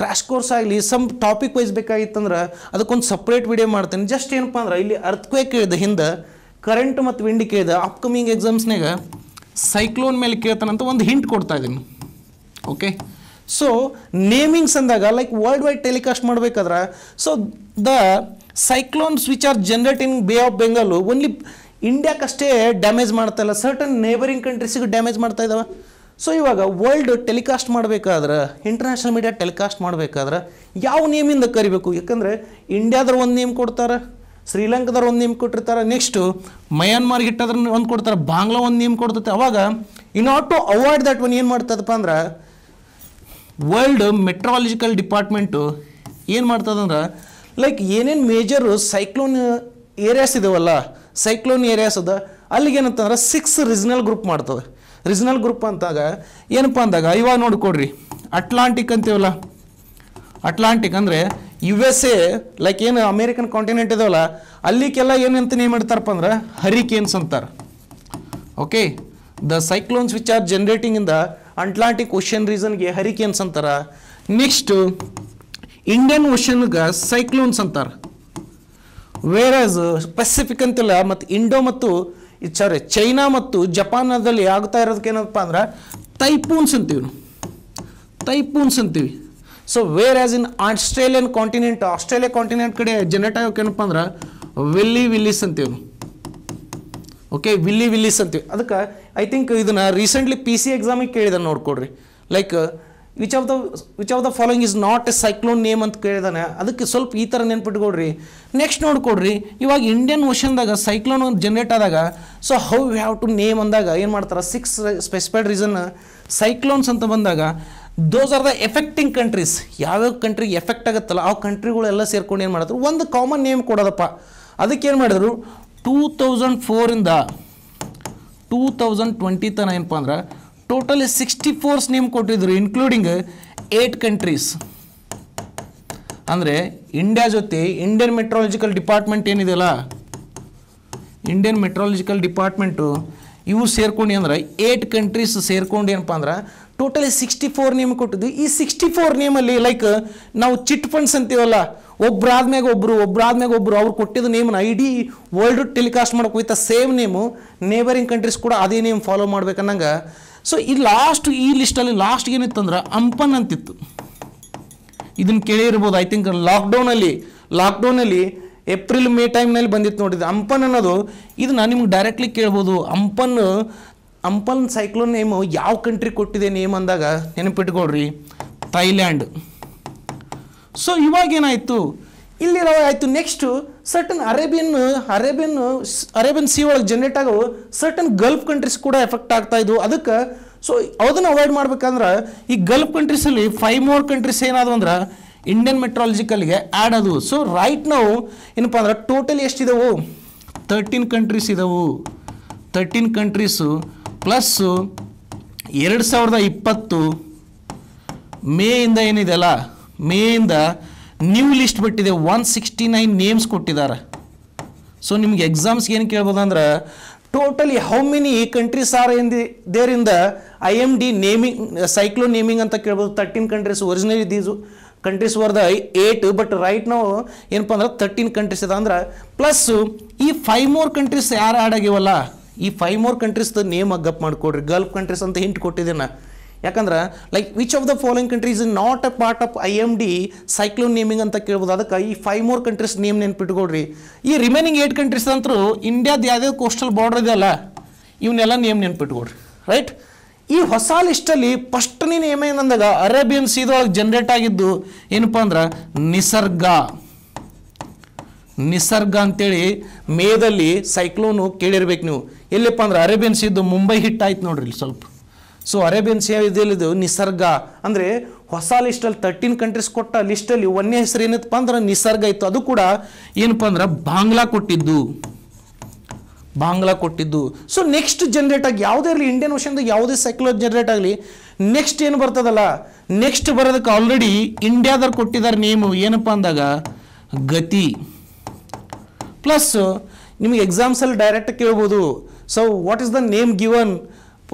A: ಕ್ರ್ಯಾಶ್ ಕೋರ್ಸ್ ಆಗಲಿ ಸಮ್ ಟಾಪಿಕ್ ವೈಸ್ ಬೇಕಾಗಿತ್ತಂದ್ರೆ ಅದಕ್ಕೊಂದು ಸಪ್ರೇಟ್ ವಿಡಿಯೋ ಮಾಡ್ತೇನೆ ಜಸ್ಟ್ ಏನಪ್ಪ ಅಂದ್ರೆ ಇಲ್ಲಿ ಅರ್ಥಕ್ವೇ ಕೇಳಿದೆ ಹಿಂದೆ ಕರೆಂಟ್ ಮತ್ತು ವಿಂಡ್ ಕೇಳಿದೆ ಅಪ್ಕಮಿಂಗ್ ಎಕ್ಸಾಮ್ಸ್ನಾಗ ಸೈಕ್ಲೋನ್ ಮೇಲೆ ಕೇಳ್ತಾನಂತ ಒಂದು ಹಿಂಟ್ ಕೊಡ್ತಾ ಇದ್ದೀನಿ ಓಕೆ ಸೊ ನೇಮಿಂಗ್ಸ್ ಅಂದಾಗ ಲೈಕ್ ವರ್ಲ್ಡ್ ವೈಡ್ ಟೆಲಿಕಾಸ್ಟ್ ಮಾಡಬೇಕಾದ್ರೆ so the cyclones which are generate in bay of Bengal only ಇಂಡಿಯಾಕ್ಕಷ್ಟೇ ಡ್ಯಾಮೇಜ್ ಮಾಡ್ತಾ ಸರ್ಟನ್ ನೇಬರಿಂಗ್ ಕಂಟ್ರೀಸಿಗೂ ಡ್ಯಾಮೇಜ್ ಮಾಡ್ತಾ ಇದ್ದಾವೆ ಸೊ ಇವಾಗ ವರ್ಲ್ಡ್ ಟೆಲಿಕಾಸ್ಟ್ ಮಾಡಬೇಕಾದ್ರೆ ಇಂಟರ್ನ್ಯಾಷನಲ್ ಮೀಡಿಯಾ ಟೆಲಿಕಾಸ್ಟ್ ಮಾಡಬೇಕಾದ್ರೆ ಯಾವ ನೇಮಿಂದ ಕರಿಬೇಕು ಯಾಕಂದರೆ ಇಂಡಿಯಾದ್ರ ಒಂದು ನೇಮ್ ಕೊಡ್ತಾರೆ ಶ್ರೀಲಂಕಾದವ್ರು ಒಂದು ನೇಮ್ ಕೊಟ್ಟಿರ್ತಾರೆ ನೆಕ್ಸ್ಟು ಮಯಾನ್ಮಾರ್ಗೆ ಇಟ್ಟಾದ್ರ ಒಂದು ಕೊಡ್ತಾರೆ ಬಾಂಗ್ಲಾ ಒಂದು ನೇಮ್ ಕೊಡ್ತೈತೆ ಅವಾಗ ಇನ್ ಆಟ್ ಟು ಅವಾಯ್ಡ್ ದಟ್ ಒನ್ ಏನು ಮಾಡ್ತದಪ್ಪ ಅಂದ್ರೆ ವರ್ಲ್ಡ್ ಮೆಟ್ರಾಲಜಿಕಲ್ ಡಿಪಾರ್ಟ್ಮೆಂಟು ಏನು ಮಾಡ್ತದಂದ್ರೆ ಲೈಕ್ ಏನೇನು ಮೇಜರ್ ಸೈಕ್ಲೋನ್ ಏರಿಯಾಸ್ ಇದಾವಲ್ಲ ಸೈಕ್ಲೋನ್ ಏರಿಯಾಸ್ ಅದ ಅಲ್ಲಿಗೆ ಏನಂತಂದ್ರೆ ಸಿಕ್ಸ್ ರೀಜನಲ್ ಗ್ರೂಪ್ ಮಾಡ್ತದೆ ರೀಜನಲ್ ಗ್ರೂಪ್ ಅಂತಾಗ ಏನಪ್ಪ ಅಂದಾಗ ಇವಾಗ ನೋಡಿಕೊಡ್ರಿ ಅಟ್ಲಾಂಟಿಕ್ ಅಂತೀವಲ್ಲ ಅಟ್ಲಾಂಟಿಕ್ ಅಂದರೆ ಯು ಎಸ್ ಎ ಲೈಕ್ ಏನು ಅಮೇರಿಕನ್ ಕಾಂಟಿನೆಂಟ್ ಇದಾವಲ್ಲ ಅಲ್ಲಿಗೆಲ್ಲ ಏನಂತ ನೇಮ್ ಇಡ್ತಾರಪ್ಪ ಅಂದ್ರೆ ಹರಿಕೇನ್ಸ್ ಅಂತಾರೆ okay the cyclones which are generating ಇಂದ ಅಟ್ಲಾಂಟಿಕ್ ಓಷನ್ ರೀಸನ್ಗೆ ಹರಿಕೇನ್ಸ್ ಅಂತಾರೆ ನೆಕ್ಸ್ಟು ಇಂಡಿಯನ್ ಓಷನ್ಗೆ ಸೈಕ್ಲೋನ್ಸ್ ಅಂತಾರೆ ವೇರಾಸ್ ಪೆಸಿಫಿಕ್ ಅಂತಿಲ್ಲ ಮತ್ತು ಇಂಡೋ ಮತ್ತು ಸಾರಿ ಚೈನಾ ಮತ್ತು ಜಪಾನದಲ್ಲಿ ಆಗ್ತಾ ಇರೋದಕ್ಕೆ ಏನಪ್ಪ ಅಂದ್ರೆ ತೈಪೂನ್ಸ್ ಅಂತೀವಿ ತೈಪೂನ್ಸ್ ಅಂತೀವಿ so whereas in Australian continent Australia continent ಕಡೆ ಜನರೇಟ್ ಆಗೋಕೆ ಏನಪ್ಪ ಅಂದ್ರೆ ವಿಲ್ಲಿ ವಿಲ್ಲಿಸ್ ಅಂತೀವಿ ಓಕೆ ವಿಲ್ಲಿ ವಿಲ್ಲಿಸ್ ಅಂತೀವಿ ಅದಕ್ಕೆ ಐ ಥಿಂಕ್ ಇದನ್ನು ರೀಸೆಂಟ್ಲಿ ಪಿ ಸಿ ಎಕ್ಸಾಮಿಗೆ ಕೇಳಿದ ನೋಡ್ಕೊಡ್ರಿ like which of the which of the following is not a cyclone name ಅಂತ ಕೇಳಿದಾನೆ ಅದಕ್ಕೆ ಸ್ವಲ್ಪ ಈ ಥರ ನೆನ್ಪಿಟ್ಕೊಡ್ರಿ ನೆಕ್ಸ್ಟ್ ನೋಡ್ಕೊಡ್ರಿ ಇವಾಗ ಇಂಡಿಯನ್ ಓಷನ್ದಾಗ ಸೈಕ್ಲೋನ್ ಜನರೇಟ್ ಆದಾಗ so how you have to name ಅಂದಾಗ ಏನು ಮಾಡ್ತಾರೆ ಸಿಕ್ಸ್ ಸ್ಪೆಸಿಫೈಡ್ ರೀಸನ್ ಸೈಕ್ಲೋನ್ಸ್ ಅಂತ ಬಂದಾಗ those are the affecting countries ಯಾವ್ಯಾವ ಕಂಟ್ರಿಗೆ ಎಫೆಕ್ಟ್ ಆಗುತ್ತಲ್ಲ ಆ ಕಂಟ್ರಿಗಳೆಲ್ಲ ಸೇರ್ಕೊಂಡು ಏನು ಮಾಡ್ತಾರೆ ಒಂದು ಕಾಮನ್ ನೇಮ್ ಕೊಡೋದಪ್ಪ ಅದಕ್ಕೆ ಏನು ಮಾಡಿದ್ರು ಟೂ ತೌಸಂಡ್ ಫೋರಿಂದ ಟೂ ತೌಸಂಡ್ ಟ್ವೆಂಟಿ ತನ ಏನಪ್ಪ ಅಂದ್ರೆ ಟೋಟಲ್ ಸಿಕ್ಸ್ಟಿ ಫೋರ್ಸ್ ನೇಮ್ ಕೊಟ್ಟಿದ್ರು ಇನ್ಕ್ಲೂಡಿಂಗ್ ಏಟ್ ಕಂಟ್ರೀಸ್ ಅಂದರೆ ಇಂಡಿಯಾ ಜೊತೆ ಇಂಡಿಯನ್ ಮೆಟ್ರಾಲಜಿಕಲ್ ಡಿಪಾರ್ಟ್ಮೆಂಟ್ ಏನಿದೆಯಲ್ಲ ಇಂಡಿಯನ್ ಮೆಟ್ರಾಲಜಿಕಲ್ ಡಿಪಾರ್ಟ್ಮೆಂಟು ಇವು ಸೇರ್ಕೊಂಡು ಅಂದ್ರೆ ಏಟ್ ಕಂಟ್ರೀಸ್ ಸೇರ್ಕೊಂಡು ಏನಪ್ಪ ಅಂದ್ರೆ ಟೋಟಲಿ ಸಿಕ್ಸ್ಟಿ ಫೋರ್ ನೇಮ್ ಕೊಟ್ಟಿದ್ದು ಈ ಸಿಕ್ಸ್ಟಿ ಫೋರ್ ನೇಮಲ್ಲಿ ಲೈಕ್ ನಾವು ಚಿಟ್ ಫಂಡ್ಸ್ ಅಂತೀವಲ್ಲ ಒಬ್ಬರಾದ್ಮ್ಯಾಗ ಒಬ್ಬರು ಒಬ್ಬರಾದ್ಮ್ಯಾಗ ಒಬ್ಬರು ಅವ್ರು ಕೊಟ್ಟಿದ್ದ ನೇಮ್ನ ಐಡಿ ವರ್ಲ್ಡ್ ಟೆಲಿಕಾಸ್ಟ್ ಮಾಡೋಕೆ ಹೋಯ್ತಾ ಸೇಮ್ ನೇಮು ನೇಬರಿಂಗ್ ಕಂಟ್ರೀಸ್ ಕೂಡ ಅದೇ ನೇಮ್ ಫಾಲೋ ಮಾಡ್ಬೇಕನ್ನಂಗೆ ಸೊ ಈ ಲಾಸ್ಟ್ ಈ ಲಿಸ್ಟಲ್ಲಿ ಲಾಸ್ಟ್ ಏನಿತ್ತು ಅಂದ್ರೆ ಅಂಪನ್ ಅಂತಿತ್ತು ಇದನ್ನು ಕೇಳಿರ್ಬೋದು ಐ ಥಿಂಕ್ ಲಾಕ್ಡೌನಲ್ಲಿ ಲಾಕ್ಡೌನಲ್ಲಿ ಏಪ್ರಿಲ್ ಮೇ ಟೈಮ್ನಲ್ಲಿ ಬಂದಿತ್ತು ನೋಡಿದ್ದು ಅಂಪನ್ ಅನ್ನೋದು ಇದನ್ನ ನಿಮ್ಗೆ ಡೈರೆಕ್ಟ್ಲಿ ಕೇಳ್ಬೋದು ಅಂಪನ್ ಅಂಪನ್ ಸೈಕ್ಲೋನ್ ನೇಮು ಯಾವ ಕಂಟ್ರಿ ಕೊಟ್ಟಿದೆ ನೇಮ್ ಅಂದಾಗ ನೆನಪಿಟ್ಕೊಳ್ರಿ ಥೈಲ್ಯಾಂಡ್ ಸೊ ಇವಾಗ ಇಲ್ಲಿ ಆಯಿತು next certain Arabian Arabian Arabian sea ಒಳಗೆ ಜನರೇಟ್ ಆಗೋ ಸರ್ಟನ್ ಗಲ್ಫ್ ಕಂಟ್ರೀಸ್ ಕೂಡ ಎಫೆಕ್ಟ್ ಆಗ್ತಾ ಇದ್ವು ಅದಕ್ಕೆ ಸೊ ಅದನ್ನು ಅವಾಯ್ಡ್ ಮಾಡ್ಬೇಕಂದ್ರೆ ಈ ಗಲ್ಫ್ ಕಂಟ್ರೀಸಲ್ಲಿ ಫೈವ್ ಮೋರ್ ಕಂಟ್ರೀಸ್ ಏನಾದವು ಅಂದ್ರೆ ಇಂಡಿಯನ್ ಮೆಟ್ರಾಲಜಿಕಲ್ಗೆ ಆ್ಯಡ್ ಅದು ಸೊ ರೈಟ್ ನಾವು ಏನಪ್ಪ ಅಂದ್ರೆ ಟೋಟಲ್ ಎಷ್ಟಿದವು ತರ್ಟೀನ್ ಕಂಟ್ರೀಸ್ ಇದಾವು ತರ್ಟೀನ್ ಕಂಟ್ರೀಸು ಪ್ಲಸ್ಸು ಎರಡು ಸಾವಿರದ ಇಪ್ಪತ್ತು ಮೇಯಿಂದ ಏನಿದೆ ಅಲ್ಲ ಮೇಯಿಂದ ನ್ಯೂ ಲಿಸ್ಟ್ ಬಿಟ್ಟಿದೆ ಒನ್ ಸಿಕ್ಸ್ಟಿ ನೈನ್ ನೇಮ್ಸ್ ಕೊಟ್ಟಿದ್ದಾರೆ ಸೊ ನಿಮ್ಗೆ ಎಕ್ಸಾಮ್ಸ್ಗೆ ಏನು ಕೇಳ್ಬೋದಂದ್ರೆ totally how many countries are in the ದೇರಿಂದ I M D naming cyclone naming ಅಂತ ಕೇಳ್ಬೋದು thirteen countries originally these countries were the eight but right ನಾವು ಏನಪ್ಪ ಅಂದ್ರೆ ತರ್ಟೀನ್ ಕಂಟ್ರೀಸ್ ಇದೆ ಅಂದ್ರೆ ಪ್ಲಸ್ ಈ ಫೈವ್ ಮೋರ್ ಕಂಟ್ರೀಸ್ ಯಾರು ಆ್ಯಡ್ ಈ ಫೈವ್ ಮೋರ್ ಕಂಟ್ರೀಸ್ದು ನೇಮ್ ಅಗ್ಗಪ್ ಮಾಡಿಕೊಡ್ರಿ ಗಲ್ಫ್ ಕಂಟ್ರೀಸ್ ಅಂತ ಹಿಂಟ್ ಕೊಟ್ಟಿದ್ದೀನಿ ಯಾಕಂದ್ರೆ like which of the following countries is not a part of I M D cyclone naming ಅಂತ ಕೇಳ್ಬೋದು ಅದಕ್ಕೆ ಈ ಫೈವ್ ಮೋರ್ ಕಂಟ್ರೀಸ್ ನೇಮ್ ನೆನ್ಪಿಟ್ಕೊಳ್ರಿ ಈ ರಿಮೈನಿಂಗ್ ಏಟ್ ಕಂಟ್ರೀಸ್ ಅಂತರೂ ಇಂಡಿಯಾದ ಯಾವುದೇ ಕೋಸ್ಟಲ್ ಬಾರ್ಡರ್ ಇದೆಯಲ್ಲ ಇವನ್ನೆಲ್ಲ ನೇಮ್ ನೆನ್ಪಿಟ್ಕೊಳ್ರಿ ರೈಟ್ ಈ ಹೊಸ ಲಿಸ್ಟಲ್ಲಿ ಫಸ್ಟ್ನೇ ನೇಮ್ ಏನಂದಾಗ ಅರೇಬಿಯನ್ ಸೀದೊಳಗೆ ಜನ್ರೇಟ್ ಆಗಿದ್ದು ಏನಪ್ಪ ಅಂದ್ರೆ ನಿಸರ್ಗ ನಿಸರ್ಗ ಅಂತೇಳಿ ಮೇದಲ್ಲಿ ಸೈಕ್ಲೋನು ಕೇಳಿರ್ಬೇಕು ನೀವು ಎಲ್ಲಿಪ್ಪ ಅಂದ್ರೆ ಅರೇಬಿಯನ್ ಸೀದು ಮುಂಬೈ ಹಿಟ್ ಆಯ್ತು ನೋಡ್ರಿ ಸ್ವಲ್ಪ ಸೊ ಅರೇಬಿಯನ್ ಸೇವ್ ನಿಸರ್ಗ ಅಂದರೆ ಹೊಸ ಲಿಸ್ಟಲ್ಲಿ ತರ್ಟೀನ್ ಕಂಟ್ರೀಸ್ ಕೊಟ್ಟ ಲಿಸ್ಟಲ್ಲಿ ಒಂದನೇ ಹೆಸರು ಏನಪ್ಪ ಅಂದ್ರೆ ನಿಸರ್ಗ ಇತ್ತು ಅದು ಕೂಡ ಏನಪ್ಪ ಅಂದ್ರೆ ಬಾಂಗ್ಲಾ ಕೊಟ್ಟಿದ್ದು ಬಾಂಗ್ಲಾ ಕೊಟ್ಟಿದ್ದು ಸೊ ನೆಕ್ಸ್ಟ್ ಜನರೇಟ್ ಆಗಿ ಯಾವುದೇ ಇರಲಿ ಇಂಡಿಯನ್ ವರ್ಷದ ಯಾವುದೇ ಸೈಕ್ಲೋನ್ ಜನ್ರೇಟ್ ಆಗಲಿ ನೆಕ್ಸ್ಟ್ ಏನು ಬರ್ತದಲ್ಲ ನೆಕ್ಸ್ಟ್ ಬರೋದಕ್ಕೆ ಆಲ್ರೆಡಿ ಇಂಡಿಯಾದವ್ರು ಕೊಟ್ಟಿದ್ದಾರೆ ನೇಮು ಏನಪ್ಪ ಅಂದಾಗ ಗತಿ ಪ್ಲಸ್ ನಿಮಗೆ ಎಕ್ಸಾಮ್ಸಲ್ಲಿ ಡೈರೆಕ್ಟ್ ಕೇಳ್ಬೋದು so what is the name given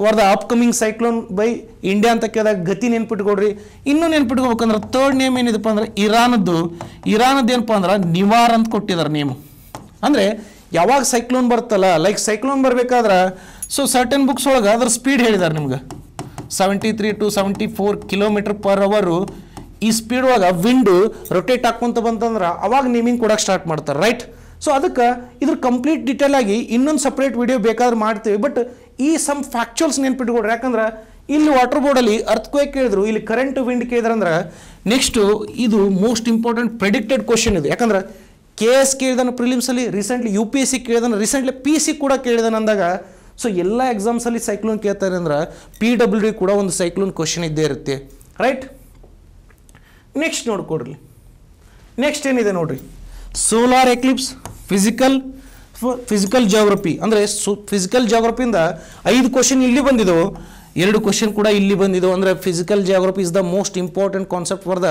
A: ವರ್ದಾ the upcoming cyclone by India ಅಂತ ಕೇಳಿದಾಗ ಗತಿ ನೆನ್ಪಿಟ್ಕೊಡ್ರಿ ಇನ್ನೂ ನೆನ್ಪಿಟ್ಕೋಬೇಕಂದ್ರೆ ತರ್ಡ್ ನೇಮ್ ಏನಿದಪ್ಪ ಅಂದ್ರೆ ಇರಾನದ್ದು ಇರಾನದ್ದು ಏನಪ್ಪ ಅಂದ್ರೆ ನಿವಾರ್ ಅಂತ ಕೊಟ್ಟಿದ್ದಾರೆ ನೇಮು ಅಂದರೆ ಯಾವಾಗ ಸೈಕ್ಲೋನ್ ಬರ್ತಲ್ಲ ಲೈಕ್ ಸೈಕ್ಲೋನ್ ಬರಬೇಕಾದ್ರೆ ಸೊ ಸರ್ಟನ್ ಬುಕ್ಸ್ ಒಳಗೆ ಅದ್ರ ಸ್ಪೀಡ್ ಹೇಳಿದ್ದಾರೆ ನಿಮ್ಗೆ seventy three to seventy four kilometre per ಅವರು ಈ ಸ್ಪೀಡ್ ಒಳಗೆ ವಿಂಡು ರೊಟೇಟ್ ಹಾಕ್ಕೊಂತ ಬಂತಂದ್ರೆ ಅವಾಗ ನೇಮಿಂಗ್ ಕೊಡೋಕೆ ಸ್ಟಾರ್ಟ್ ಮಾಡ್ತಾರೆ ರೈಟ್ ಸೊ ಅದಕ್ಕೆ ಇದ್ರ ಕಂಪ್ಲೀಟ್ ಡೀಟೇಲ್ ಆಗಿ ಇನ್ನೊಂದು ಸಪ್ರೇಟ್ ವಿಡಿಯೋ ಬೇಕಾದ್ರೆ ಮಾಡ್ತೀವಿ ಬಟ್ ಈ ಸಮ್ ಫ್ಯಾಕ್ಚುಯಲ್ಸ್ ನೆನ್ಪಿಟ್ಕೊಡ್ರಿ ಯಾಕಂದ್ರೆ ಇಲ್ಲಿ ವಾಟರ್ ಬೋರ್ಡಲ್ಲಿ ಅರ್ತ್ ಕ್ವೇಕ್ ಕೇಳಿದ್ರು ಇಲ್ಲಿ ಕರೆಂಟ್ ವಿಂಡ್ ಅಂದ್ರೆ ನೆಕ್ಸ್ಟು ಇದು ಮೋಸ್ಟ್ ಇಂಪಾರ್ಟೆಂಟ್ ಪ್ರೆಡಿಕ್ಟೆಡ್ ಕ್ವಶನ್ ಇದು ಯಾಕಂದ್ರೆ ಕೆ ಎಸ್ ಕೇಳಿದಾನೆ ಪ್ರಿಲಿಮ್ಸಲ್ಲಿ recently U P S C ಕೇಳಿದಾನೆ ರೀಸೆಂಟ್ಲಿ ಪಿ ಸಿ ಕೂಡ ಕೇಳಿದಾನ ಅಂದಾಗ ಸೊ ಎಲ್ಲ ಎಕ್ಸಾಮ್ಸಲ್ಲಿ ಸೈಕ್ಲೋನ್ ಕೇಳ್ತಾರೆ ಅಂದ್ರೆ ಪಿ ಡಬ್ಲ್ಯೂ ಡಿ ಕೂಡ ಒಂದು ಸೈಕ್ಲೋನ್ ಕ್ವಶನ್ ಇದ್ದೇ ಇರುತ್ತೆ ರೈಟ್ ನೆಕ್ಸ್ಟ್ ನೋಡ್ಕೊಡ್ರಿ ನೆಕ್ಸ್ಟ್ ಏನಿದೆ ನೋಡ್ರಿ solar eclipse physical physical geography ಅಂದರೆ ಸು ಫಿಸಿಕಲ್ ಜಾಗ್ರಫಿಯಿಂದ ಐದು ಕ್ವಶನ್ ಇಲ್ಲಿ ಬಂದಿದ್ದವು ಎರಡು ಕ್ವಶನ್ ಕೂಡ ಇಲ್ಲಿ ಬಂದಿದ್ದವು ಅಂದರೆ physical geography is the most important concept for the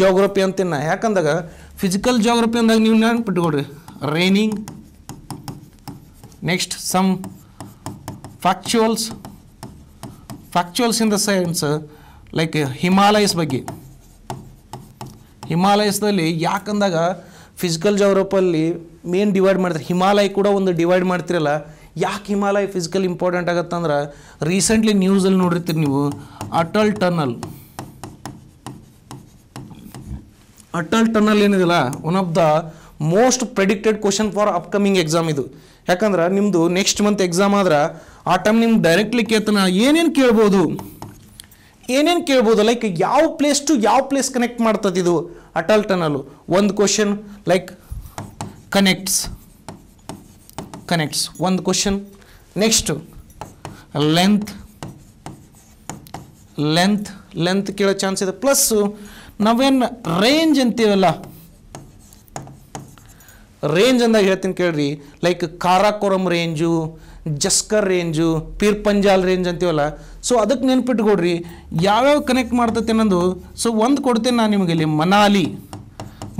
A: geography ಅಂತಿನ್ನ ಯಾಕಂದಾಗ ಫಿಸಿಕಲ್ ಜಾಗ್ರಫಿ ಅಂದಾಗ ನೀವು ನೆನಪಿಟ್ಕೊಡ್ರಿ ರೈನಿಂಗ್ next some factuals factuals in the sense like Himalayas ಬಗ್ಗೆ ಹಿಮಾಲಯಸ್ದಲ್ಲಿ ಯಾಕಂದಾಗ ಫಿಸಿಕಲ್ ಜಾಗ್ರಫಲ್ಲಿ ಮೇನ್ ಡಿವೈಡ್ ಮಾಡ್ತಾರೆ ಹಿಮಾಲಯ ಕೂಡ ಒಂದು ಡಿವೈಡ್ ಮಾಡ್ತಿರಲ್ಲ ಯಾಕೆ ಹಿಮಾಲಯ ಫಿಸಿಕಲ್ ಇಂಪಾರ್ಟೆಂಟ್ ಆಗತ್ತಂದ್ರೆ ರೀಸೆಂಟ್ಲಿ ನ್ಯೂಸಲ್ಲಿ ನೋಡಿರ್ತೀರಿ ನೀವು ಅಟಲ್ ಟನಲ್ ಅಟಲ್ ಟನಲ್ ಏನಿದೆಯಲ್ಲ one of the most predicted question for upcoming exam ಇದು ಯಾಕಂದ್ರೆ ನಿಮ್ಮದು ನೆಕ್ಸ್ಟ್ ಮಂತ್ ಎಕ್ಸಾಮ್ ಆದ್ರೆ ಆ ಟೈಮ್ ನಿಮ್ಗೆ ಡೈರೆಕ್ಟ್ಲಿ ಕೇಳ್ತಾನ ಏನೇನು ಕೇಳ್ಬೋದು ಏನೇನು ಕೇಳ್ಬೋದು ಲೈಕ್ ಯಾವ ಪ್ಲೇಸ್ ಟು ಯಾವ ಪ್ಲೇಸ್ ಕನೆಕ್ಟ್ ಮಾಡ್ತದೆ ಇದು ಅಟಲ್ ಟನಲ್ಲು ಒಂದು ಕ್ವಶನ್ ಲೈಕ್ ಕನೆಕ್ಟ್ಸ್ ಕನೆಕ್ಟ್ಸ್ ಒಂದು question next length length length ಕೇಳೋ ಚಾನ್ಸ್ ಇದೆ ಪ್ಲಸ್ಸು ನಾವೇನು ರೇಂಜ್ ಅಂತೀವಲ್ಲ ರೇಂಜ್ ಅಂದಾಗ ಹೇಳ್ತೀನಿ ಕೇಳ್ರಿ like Karakoram range Zanskar range Pir Panjal range ಅಂತೀವಲ್ಲ ಸೊ ಅದಕ್ಕೆ ನೆನ್ಪಿಟ್ಕೊಡ್ರಿ ಯಾವ್ಯಾವ ಕನೆಕ್ಟ್ ಮಾಡ್ತೈತಿ ಅನ್ನೋದು ಸೊ ಒಂದು ಕೊಡ್ತೀನಿ ನಾನು ನಿಮಗೆ ಇಲ್ಲಿ ಮನಾಲಿ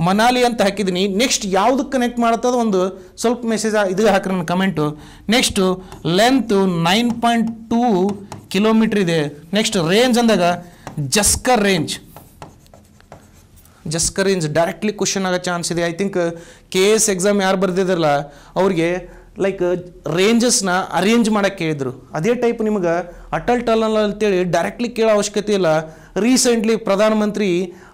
A: ಮನಾಲಿ ಅಂತ ಹಾಕಿದ್ದೀನಿ ನೆಕ್ಸ್ಟ್ ಯಾವುದು ಕನೆಕ್ಟ್ ಮಾಡ್ತದ ಒಂದು ಸ್ವಲ್ಪ ಮೆಸೇಜ್ ಇದು ಹಾಕ್ರಿ ನನ್ನ comment next length nine point two kilometre ಇದೆ ನೆಕ್ಸ್ಟ್ ರೇಂಜ್ ಅಂದಾಗ Zanskar range Zanskar range directly question ಆಗೋ ಚಾನ್ಸ್ ಇದೆ I think K S exam ಯಾರು ಬರೆದಿದ್ರಲ್ಲ ಅವ್ರಿಗೆ ಲೈಕ್ ರೇಂಜಸ್ನ ಅರೇಂಜ್ ಮಾಡೋಕ್ಕೆ ಕೇಳಿದರು ಅದೇ ಟೈಪ್ ನಿಮಗೆ ಅಟಲ್ ಟನಲ್ ಅಂತೇಳಿ ಡೈರೆಕ್ಟ್ಲಿ ಕೇಳೋ ಅವಶ್ಯಕತೆ ಇಲ್ಲ ರೀಸೆಂಟ್ಲಿ ಪ್ರಧಾನಮಂತ್ರಿ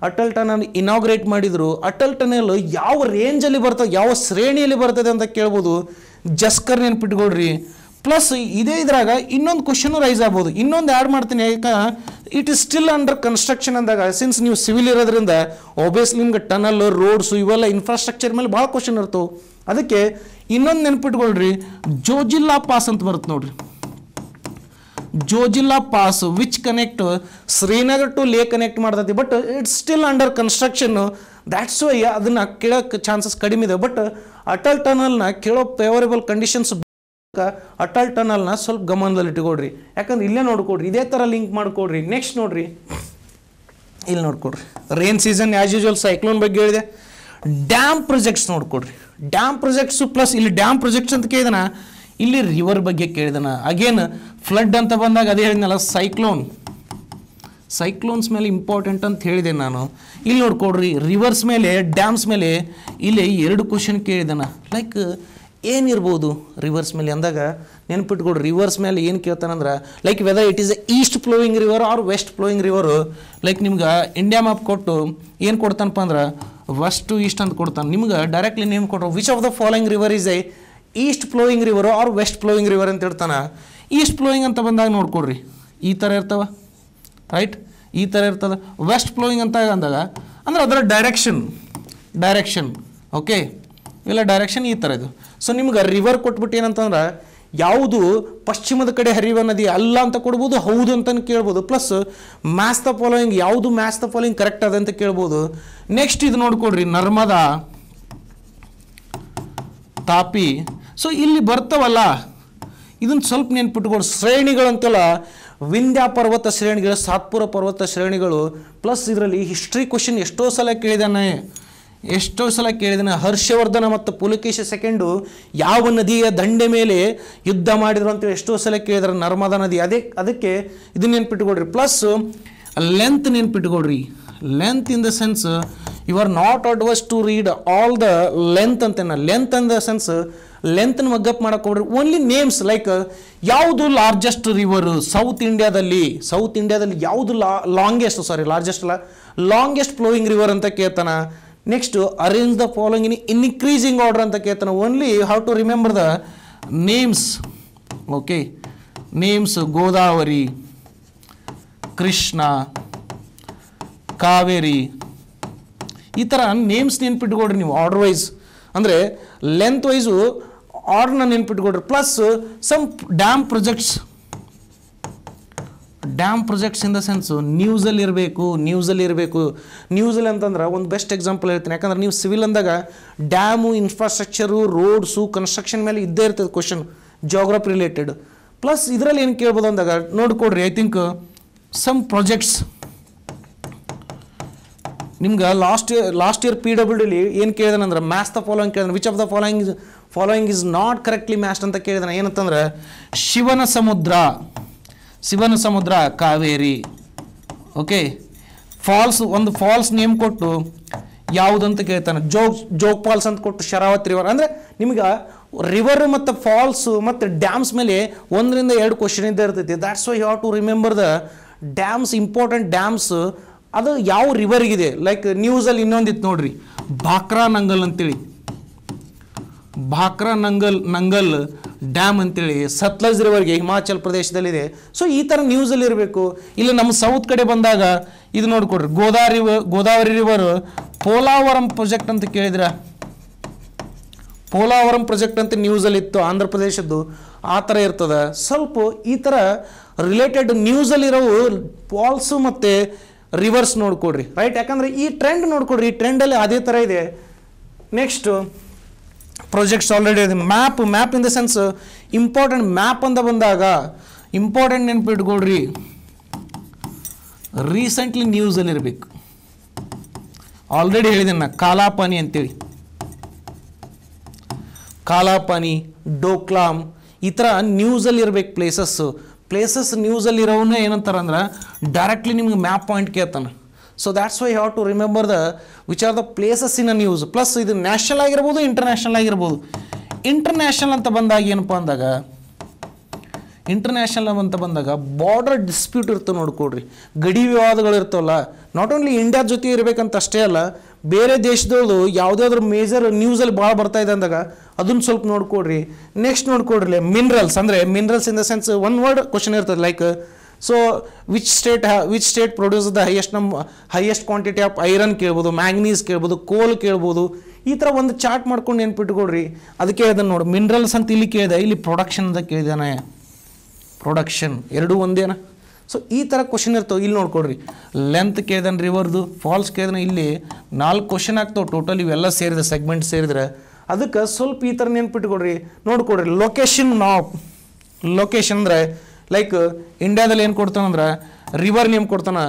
A: ಅಟಲ್ ಟನಲ್ ಇನಾಗ್ರೇಟ್ ಮಾಡಿದರು ಅಟಲ್ ಟನಲ್ ಯಾವ ರೇಂಜಲ್ಲಿ ಬರ್ತದೆ ಯಾವ ಶ್ರೇಣಿಯಲ್ಲಿ ಬರ್ತದೆ ಅಂತ ಕೇಳ್ಬೋದು ಜಸ್ಕರ್ ನೆನ್ಪಿಟ್ಕೊಳ್ರಿ ಪ್ಲಸ್ ಇದೇ ಇದ್ರಾಗ ಇನ್ನೊಂದು ಕ್ವಶನು ರೈಸ್ ಆಗ್ಬೋದು ಇನ್ನೊಂದು ಆ್ಯಡ್ ಮಾಡ್ತೀನಿ ಯಾಕೆ it is still under construction ಅಂದಾಗ ಸಿನ್ಸ್ ನೀವು ಸಿವಿಲ್ ಇರೋದ್ರಿಂದ ಒಬಿಯಸ್ಲಿ ನಿಮ್ಗೆ ಟನಲ್ ರೋಡ್ಸು ಇವೆಲ್ಲ ಇನ್ಫ್ರಾಸ್ಟ್ರಕ್ಚರ್ ಮೇಲೆ ಭಾಳ ಕ್ವಶನ್ ಇರ್ತವೆ ಅದಕ್ಕೆ ಇನ್ನೊಂದು ನೆನ್ಪಿಟ್ಕೊಳ್ರಿ ಜೋಜಿಲ್ಲಾ ಪಾಸ್ ಅಂತ ಬರುತ್ತೆ ನೋಡ್ರಿ Zojila pass which connect Srinagar to Leh connect ಮಾಡ್ತೈತಿ but it's still under construction that's why ಅದನ್ನ ಕೇಳೋಕೆ ಚಾನ್ಸಸ್ ಕಡಿಮೆ ಇದೆ ಬಟ್ ಅಟಲ್ ಟನಲ್ನ ಕೇಳೋ ಫೇವರೇಬಲ್ ಕಂಡೀಷನ್ಸ್ ಅಟಲ್ ಟನಲ್ನ ಸ್ವಲ್ಪ ಗಮನದಲ್ಲಿ ಇಟ್ಕೊಡ್ರಿ ಯಾಕಂದ್ರೆ ಇಲ್ಲೇ ನೋಡ್ಕೊಡ್ರಿ ಇದೇ ತರ ಲಿಂಕ್ ಮಾಡಿಕೊಡ್ರಿ ನೆಕ್ಸ್ಟ್ ನೋಡ್ರಿ ಇಲ್ಲಿ ನೋಡ್ಕೊಡ್ರಿ rain season as usual cyclone ಬಗ್ಗೆ ಹೇಳಿದೆ ಡ್ಯಾಮ್ ಪ್ರೊಜೆಕ್ಟ್ಸ್ ನೋಡ್ಕೊಡ್ರಿ ಡ್ಯಾಮ್ ಪ್ರೊಜೆಕ್ಟ್ಸು ಪ್ಲಸ್ ಇಲ್ಲಿ ಡ್ಯಾಮ್ ಪ್ರೊಜೆಕ್ಟ್ಸ್ ಅಂತ ಕೇಳಿದನ ಇಲ್ಲಿ ರಿವರ್ ಬಗ್ಗೆ ಕೇಳಿದನ ಅಗೇನ್ ಫ್ಲಡ್ ಅಂತ ಬಂದಾಗ ಅದೇ ಹೇಳಿದ್ನಲ್ಲ ಸೈಕ್ಲೋನ್ ಸೈಕ್ಲೋನ್ಸ್ ಮೇಲೆ ಇಂಪಾರ್ಟೆಂಟ್ ಅಂತ ಹೇಳಿದೆ ನಾನು ಇಲ್ಲಿ ನೋಡ್ಕೊಡ್ರಿ ರಿವರ್ಸ್ ಮೇಲೆ ಡ್ಯಾಮ್ಸ್ ಮೇಲೆ ಇಲ್ಲಿ ಎರಡು ಕ್ವಶನ್ ಕೇಳಿದನ ಲೈಕ್ ಏನಿರ್ಬೋದು ರಿವರ್ಸ್ ಮೇಲೆ ಅಂದಾಗ ನೆನ್ಪಿಟ್ಕೊಡ್ರಿ ರಿವರ್ಸ್ ಮೇಲೆ ಏನು ಕೇಳ್ತಾನಂದ್ರೆ like whether it is a east flowing river or west flowing river like ನಿಮ್ಗೆ ಇಂಡಿಯಾ ಮ್ಯಾಪ್ ಕೊಟ್ಟು ಏನು ಕೊಡ್ತಾನಪ್ಪ ಅಂದ್ರೆ ವೆಸ್ಟ್ ಟು ಈಸ್ಟ್ ಅಂತ ಕೊಡ್ತಾನೆ ನಿಮ್ಗೆ ಡೈರೆಕ್ಟ್ಲಿ ನೇಮ್ ಕೊಟ್ಟರು which of the following river is a east flowing river or west flowing river ಅಂತ ಹೇಳ್ತಾನೆ ಈಸ್ಟ್ ಫ್ಲೋಯಿಂಗ್ ಅಂತ ಬಂದಾಗ ನೋಡ್ಕೊಡ್ರಿ ಈ ಥರ ಇರ್ತವೆ ರೈಟ್ ಈ ಥರ ಇರ್ತದೆ ವೆಸ್ಟ್ ಫ್ಲೋಯಿಂಗ್ ಅಂತ ಅಂದಾಗ ಅಂದ್ರೆ ಅದರ ಡೈರೆಕ್ಷನ್ ಡೈರೆಕ್ಷನ್ ಓಕೆ ಇಲ್ಲ ಡೈರೆಕ್ಷನ್ ಈ ಥರ ಇದು ಸೊ ನಿಮ್ಗೆ ರಿವರ್ ಕೊಟ್ಬಿಟ್ಟು ಏನಂತಂದ್ರೆ ಯಾವುದು ಪಶ್ಚಿಮದ ಕಡೆ ಹರಿಯುವ ನದಿ ಅಲ್ಲ ಅಂತ ಕೊಡ್ಬೋದು ಹೌದು ಅಂತಲೂ ಕೇಳ್ಬೋದು ಪ್ಲಸ್ ಮ್ಯಾಸ್ ದ ಫಾಲೋಯಿಂಗ್ ಯಾವುದು ಮ್ಯಾಸ್ ದ ಫಾಲೋಯಿಂಗ್ ಕರೆಕ್ಟ್ ಅದ ಅಂತ ಕೇಳ್ಬೋದು ನೆಕ್ಸ್ಟ್ ಇದು ನೋಡ್ಕೊಡ್ರಿ ನರ್ಮದಾ ತಾಪಿ ಸೊ ಇಲ್ಲಿ ಬರ್ತವಲ್ಲ ಇದನ್ನು ಸ್ವಲ್ಪ ನೆನ್ಪಿಟ್ಕೊಂಡು ಶ್ರೇಣಿಗಳಂತೆಲ್ಲ ವಿಂಧ್ಯ ಪರ್ವತ ಶ್ರೇಣಿಗಳು ಸಾತ್ಪುರ ಪರ್ವತ ಶ್ರೇಣಿಗಳು ಪ್ಲಸ್ ಇದರಲ್ಲಿ ಹಿಸ್ಟ್ರಿ ಕ್ವಶನ್ ಎಷ್ಟೋ ಸಲ ಕೇಳಿದಾನೆ ಎಷ್ಟೋ ಸಲ ಕೇಳಿದನ ಹರ್ಷವರ್ಧನ ಮತ್ತು ಪುಲಕೇಶ ಸೆಕೆಂಡು ಯಾವ ನದಿಯ ದಂಡೆ ಮೇಲೆ ಯುದ್ಧ ಮಾಡಿದ್ರು ಅಂತೇಳಿ ಎಷ್ಟೋ ಸಲ ಕೇಳಿದ್ರೆ ನರ್ಮದಾ ನದಿ ಅದೇ ಅದಕ್ಕೆ ಇದನ್ನ ನೆನ್ಪಿಟ್ಕೊಡ್ರಿ ಪ್ಲಸ್ ಲೆಂತ್ ನೆನ್ಪಿಟ್ಕೊಡ್ರಿ length in the sense you are not advised to read all the length ಅಂತೇನ ಲೆಂತ್ ಇನ್ ದ ಸೆನ್ಸ್ ಲೆಂತ್ನ ಮಗ್ಗಪ್ ಮಾಡೋಕೆ ಹೋಗ್ರಿ ಓನ್ಲಿ ನೇಮ್ಸ್ ಲೈಕ್ ಯಾವುದು ಲಾರ್ಜೆಸ್ಟ್ ರಿವರ್ ಸೌತ್ ಇಂಡಿಯಾದಲ್ಲಿ ಸೌತ್ ಇಂಡಿಯಾದಲ್ಲಿ ಯಾವುದು ಲಾ ಲಾಂಗೆಸ್ಟ್ ಸಾರಿ ಲಾರ್ಜೆಸ್ಟ್ ಅಲ್ಲ ಲಾಂಗೆಸ್ಟ್ ಫ್ಲೋಯಿಂಗ್ ರಿವರ್ ಅಂತ ಕೇಳ್ತಾನೆ next arrange the following in in increasing order ಅಂತ ಕೇಳ್ತಾನೆ only how to remember the names okay names Godavari Krishna Kaveri ಈ ಥರ ನೇಮ್ಸ್ ನೆನ್ಪಿಟ್ಕೊಡ್ರಿ ನೀವು ಆರ್ಡರ್ ವೈಸ್ ಅಂದರೆ ಲೆಂತ್ ವೈಸು ಆರ್ಡ್ರನ್ನ ನೆನ್ಪಿಟ್ಕೊಡ್ರಿ plus some dam projects dam projects in the sense ನ್ಯೂಸಲ್ಲಿ ಇರಬೇಕು ನ್ಯೂಸಲ್ಲಿ ಇರಬೇಕು ನ್ಯೂಸಲ್ಲಿ ಅಂತಂದ್ರೆ ಒಂದು ಬೆಸ್ಟ್ ಎಕ್ಸಾಂಪಲ್ ಹೇಳ್ತೀನಿ ಯಾಕಂದ್ರೆ ನೀವು ಸಿವಿಲ್ ಅಂದಾಗ ಡ್ಯಾಮು ಇನ್ಫ್ರಾಸ್ಟ್ರಕ್ಚರು ರೋಡ್ಸು ಕನ್ಸ್ಟ್ರಕ್ಷನ್ ಮೇಲೆ ಇದ್ದೇ ಇರ್ತದೆ ಕ್ವಶನ್ ಜೋಗ್ರಫಿ ರಿಲೇಟೆಡ್ ಪ್ಲಸ್ ಇದರಲ್ಲಿ ಏನು ಕೇಳ್ಬೋದು ಅಂದಾಗ ನೋಡಿಕೊಡ್ರಿ ಐ ಥಿಂಕ್ ಸಮ್ ಪ್ರಾಜೆಕ್ಟ್ಸ್ ನಿಮ್ಗೆ last year last year P ಡಬ್ಲ್ಯೂಲಿ ಡಿಲಿ ಏನು ಅಂದ್ರೆ ಮ್ಯಾಸ್ ದ ಫಾಲೋಯಿಂಗ್ ಕೇಳಿದ್ರೆ which of the following is following is not correctly matched ಅಂತ ಕೇಳಿದಾನೆ ಏನಂತಂದ್ರೆ ಶಿವನ ಸಮುದ್ರ ಶಿವನ ಸಮುದ್ರ ಕಾವೇರಿ ಓಕೆ ಫಾಲ್ಸ್ ಒಂದು ಫಾಲ್ಸ್ ನೇಮ್ ಕೊಟ್ಟು ಯಾವುದಂತ ಕೇಳ್ತಾನೆ ಜೋಗ್ ಜೋಗ್ ಫಾಲ್ಸ್ ಅಂತ ಕೊಟ್ಟು ಶರಾವತಿ ರಿವರ್ ಅಂದರೆ ನಿಮ್ಗೆ ರಿವರ್ ಮತ್ತು ಫಾಲ್ಸು ಮತ್ತು ಡ್ಯಾಮ್ಸ್ ಮೇಲೆ ಒಂದರಿಂದ ಎರಡು ಕ್ವಶನ್ ಇದ್ದೇ ಇರ್ತೈತಿ that's why you have to remember the dams important dams ಅದು ಯಾವ ರಿವರ್ಗಿದೆ ಲೈಕ್ ನ್ಯೂಸಲ್ಲಿ ಇನ್ನೊಂದಿತ್ತು ನೋಡ್ರಿ ಭಾಕ್ರಾ ನಂಗಲ್ ಅಂತೇಳಿ ಭಾಕ್ರ ನಂಗಲ್ ನಂಗಲ್ ಡ್ಯಾಮ್ ಅಂತೇಳಿ ಸತ್ಲಜ್ ರಿವರ್ಗೆ ಹಿಮಾಚಲ್ ಪ್ರದೇಶದಲ್ಲಿದೆ ಸೊ ಈ ಥರ ನ್ಯೂಸಲ್ಲಿ ಇರಬೇಕು ಇಲ್ಲಿ ನಮ್ಮ ಸೌತ್ ಕಡೆ ಬಂದಾಗ ಇದು ನೋಡಿಕೊಡ್ರಿ ಗೋದಾವರಿ ಗೋದಾವರಿ ರಿವರ್ ಪೋಲಾವರಂ ಪ್ರಾಜೆಕ್ಟ್ ಅಂತ ಕೇಳಿದ್ರ ಪೋಲಾವರಂ ಪ್ರಾಜೆಕ್ಟ್ ಅಂತ ನ್ಯೂಸಲ್ಲಿ ಇತ್ತು ಆಂಧ್ರ ಪ್ರದೇಶದ್ದು ಆ ಥರ ಇರ್ತದೆ ಸ್ವಲ್ಪ ಈ ಥರ ರಿಲೇಟೆಡ್ ನ್ಯೂಸಲ್ಲಿರೋವು ಪಾಲ್ಸು ಮತ್ತು ರಿವರ್ಸ್ ನೋಡ್ಕೊಡ್ರಿ ರೈಟ್ ಯಾಕಂದರೆ ಈ ಟ್ರೆಂಡ್ ನೋಡ್ಕೊಡ್ರಿ ಈ ಟ್ರೆಂಡಲ್ಲಿ ಅದೇ ಥರ ಇದೆ next projects already map map in the sense important map ಅಂತ ಬಂದಾಗ ಇಂಪಾರ್ಟೆಂಟ್ ನೆನಪಿಟ್ಕೊಳ್ರಿ ರೀಸೆಂಟ್ಲಿ ನ್ಯೂಸಲ್ಲಿ ಇರ್ಬೇಕು ಆಲ್ರೆಡಿ ಹೇಳಿದ್ದೀನಿ ನಾನು ಕಾಲಾಪಾನಿ ಅಂತೇಳಿ ಕಾಲಾಪಾನಿ ಡೋಕ್ಲಾಮ್ ಈ ಥರ ನ್ಯೂಸಲ್ಲಿರ್ಬೇಕು ಪ್ಲೇಸಸ್ಸು ಪ್ಲೇಸಸ್ ನ್ಯೂಸಲ್ಲಿರೋವನ್ನ ಏನಂತಾರೆ ಅಂದ್ರೆ ಡೈರೆಕ್ಟ್ಲಿ ನಿಮ್ಗೆ ಮ್ಯಾಪ್ ಪಾಯಿಂಟ್ ಕೇಳ್ತಾನೆ so that's why have to remember the which are the places in a news plus ಇದು ನ್ಯಾಷನಲ್ ಆಗಿರ್ಬೋದು ಇಂಟರ್ನ್ಯಾಷನಲ್ ಆಗಿರ್ಬೋದು ಇಂಟರ್ನ್ಯಾಷನಲ್ ಅಂತ ಬಂದಾಗ ಏನಪ್ಪ ಅಂದಾಗ ಇಂಟರ್ನ್ಯಾಷನಲ್ ಅಂತ ಬಂದಾಗ ಬಾರ್ಡರ್ ಡಿಸ್ಪ್ಯೂಟ್ ಇರ್ತವೆ ನೋಡ್ಕೊಡ್ರಿ ಗಡಿ ವಿವಾದಗಳು ಇರ್ತವಲ್ಲ ನಾಟ್ ಓನ್ಲಿ ಇಂಡಿಯಾ ಜೊತೆ ಇರಬೇಕಂತ ಅಷ್ಟೇ ಅಲ್ಲ ಬೇರೆ ದೇಶದವ್ರು ಯಾವುದಾದ್ರು ಮೇಜರ್ ನ್ಯೂಸಲ್ಲಿ ಭಾಳ ಬರ್ತಾ ಇದೆ ಅಂದಾಗ ಅದನ್ನು ಸ್ವಲ್ಪ ನೋಡ್ಕೊಡ್ರಿ ನೆಕ್ಸ್ಟ್ ನೋಡ್ಕೊಡ್ರಿ ಮಿನರಲ್ಸ್ ಅಂದರೆ minerals in the sense one word question ಇರ್ತದೆ like so which state which state produce the highest ನಮ್ಮ ಹೈಯೆಸ್ಟ್ ಕ್ವಾಂಟಿಟಿ ಆಫ್ ಐರನ್ ಕೇಳ್ಬೋದು ಮ್ಯಾಂಗ್ನೀಸ್ ಕೇಳ್ಬೋದು ಕೋಲ್ ಕೇಳ್ಬೋದು ಈ ಥರ ಒಂದು ಚಾರ್ಟ್ ಮಾಡ್ಕೊಂಡು ನೆನ್ಪಿಟ್ಕೊಳ್ರಿ ಅದಕ್ಕೆ ಅದನ್ನು ನೋಡಿ ಮಿನರಲ್ಸ್ ಅಂತ ಇಲ್ಲಿ ಕೇಳಿದೆ ಇಲ್ಲಿ ಪ್ರೊಡಕ್ಷನ್ ಅಂತ ಕೇಳಿದಾನೆ ಪ್ರೊಡಕ್ಷನ್ ಎರಡೂ ಒಂದೇನ ಸೊ ಈ ಥರ ಕ್ವಶನ್ ಇರ್ತವೆ ಇಲ್ಲಿ ನೋಡ್ಕೊಡ್ರಿ ಲೆಂತ್ ಕೇಳ್ದಾನೆ ರಿವರ್ದು ಫಾಲ್ಸ್ ಕೇಳ್ದಾನೆ ಇಲ್ಲಿ ನಾಲ್ಕು ಕ್ವಶನ್ ಆಗ್ತವೆ ಟೋಟಲ್ ಇವೆಲ್ಲ ಸೇರಿದೆ ಸೆಗ್ಮೆಂಟ್ ಸೇರಿದ್ರೆ ಅದಕ್ಕೆ ಸ್ವಲ್ಪ ಈ ಥರ ನೆನ್ಪಿಟ್ಕೊಡ್ರಿ ನೋಡ್ಕೊಡ್ರಿ ಲೊಕೇಶನ್ ನಾಪ್ ಲೊಕೇಶನ್ ಅಂದರೆ ಲೈಕ್ ಇಂಡಿಯಾದಲ್ಲಿ ಏನು ಕೊಡ್ತಾನಂದ್ರೆ ರಿವರ್ ನೇಮ್ ಕೊಡ್ತಾನೆ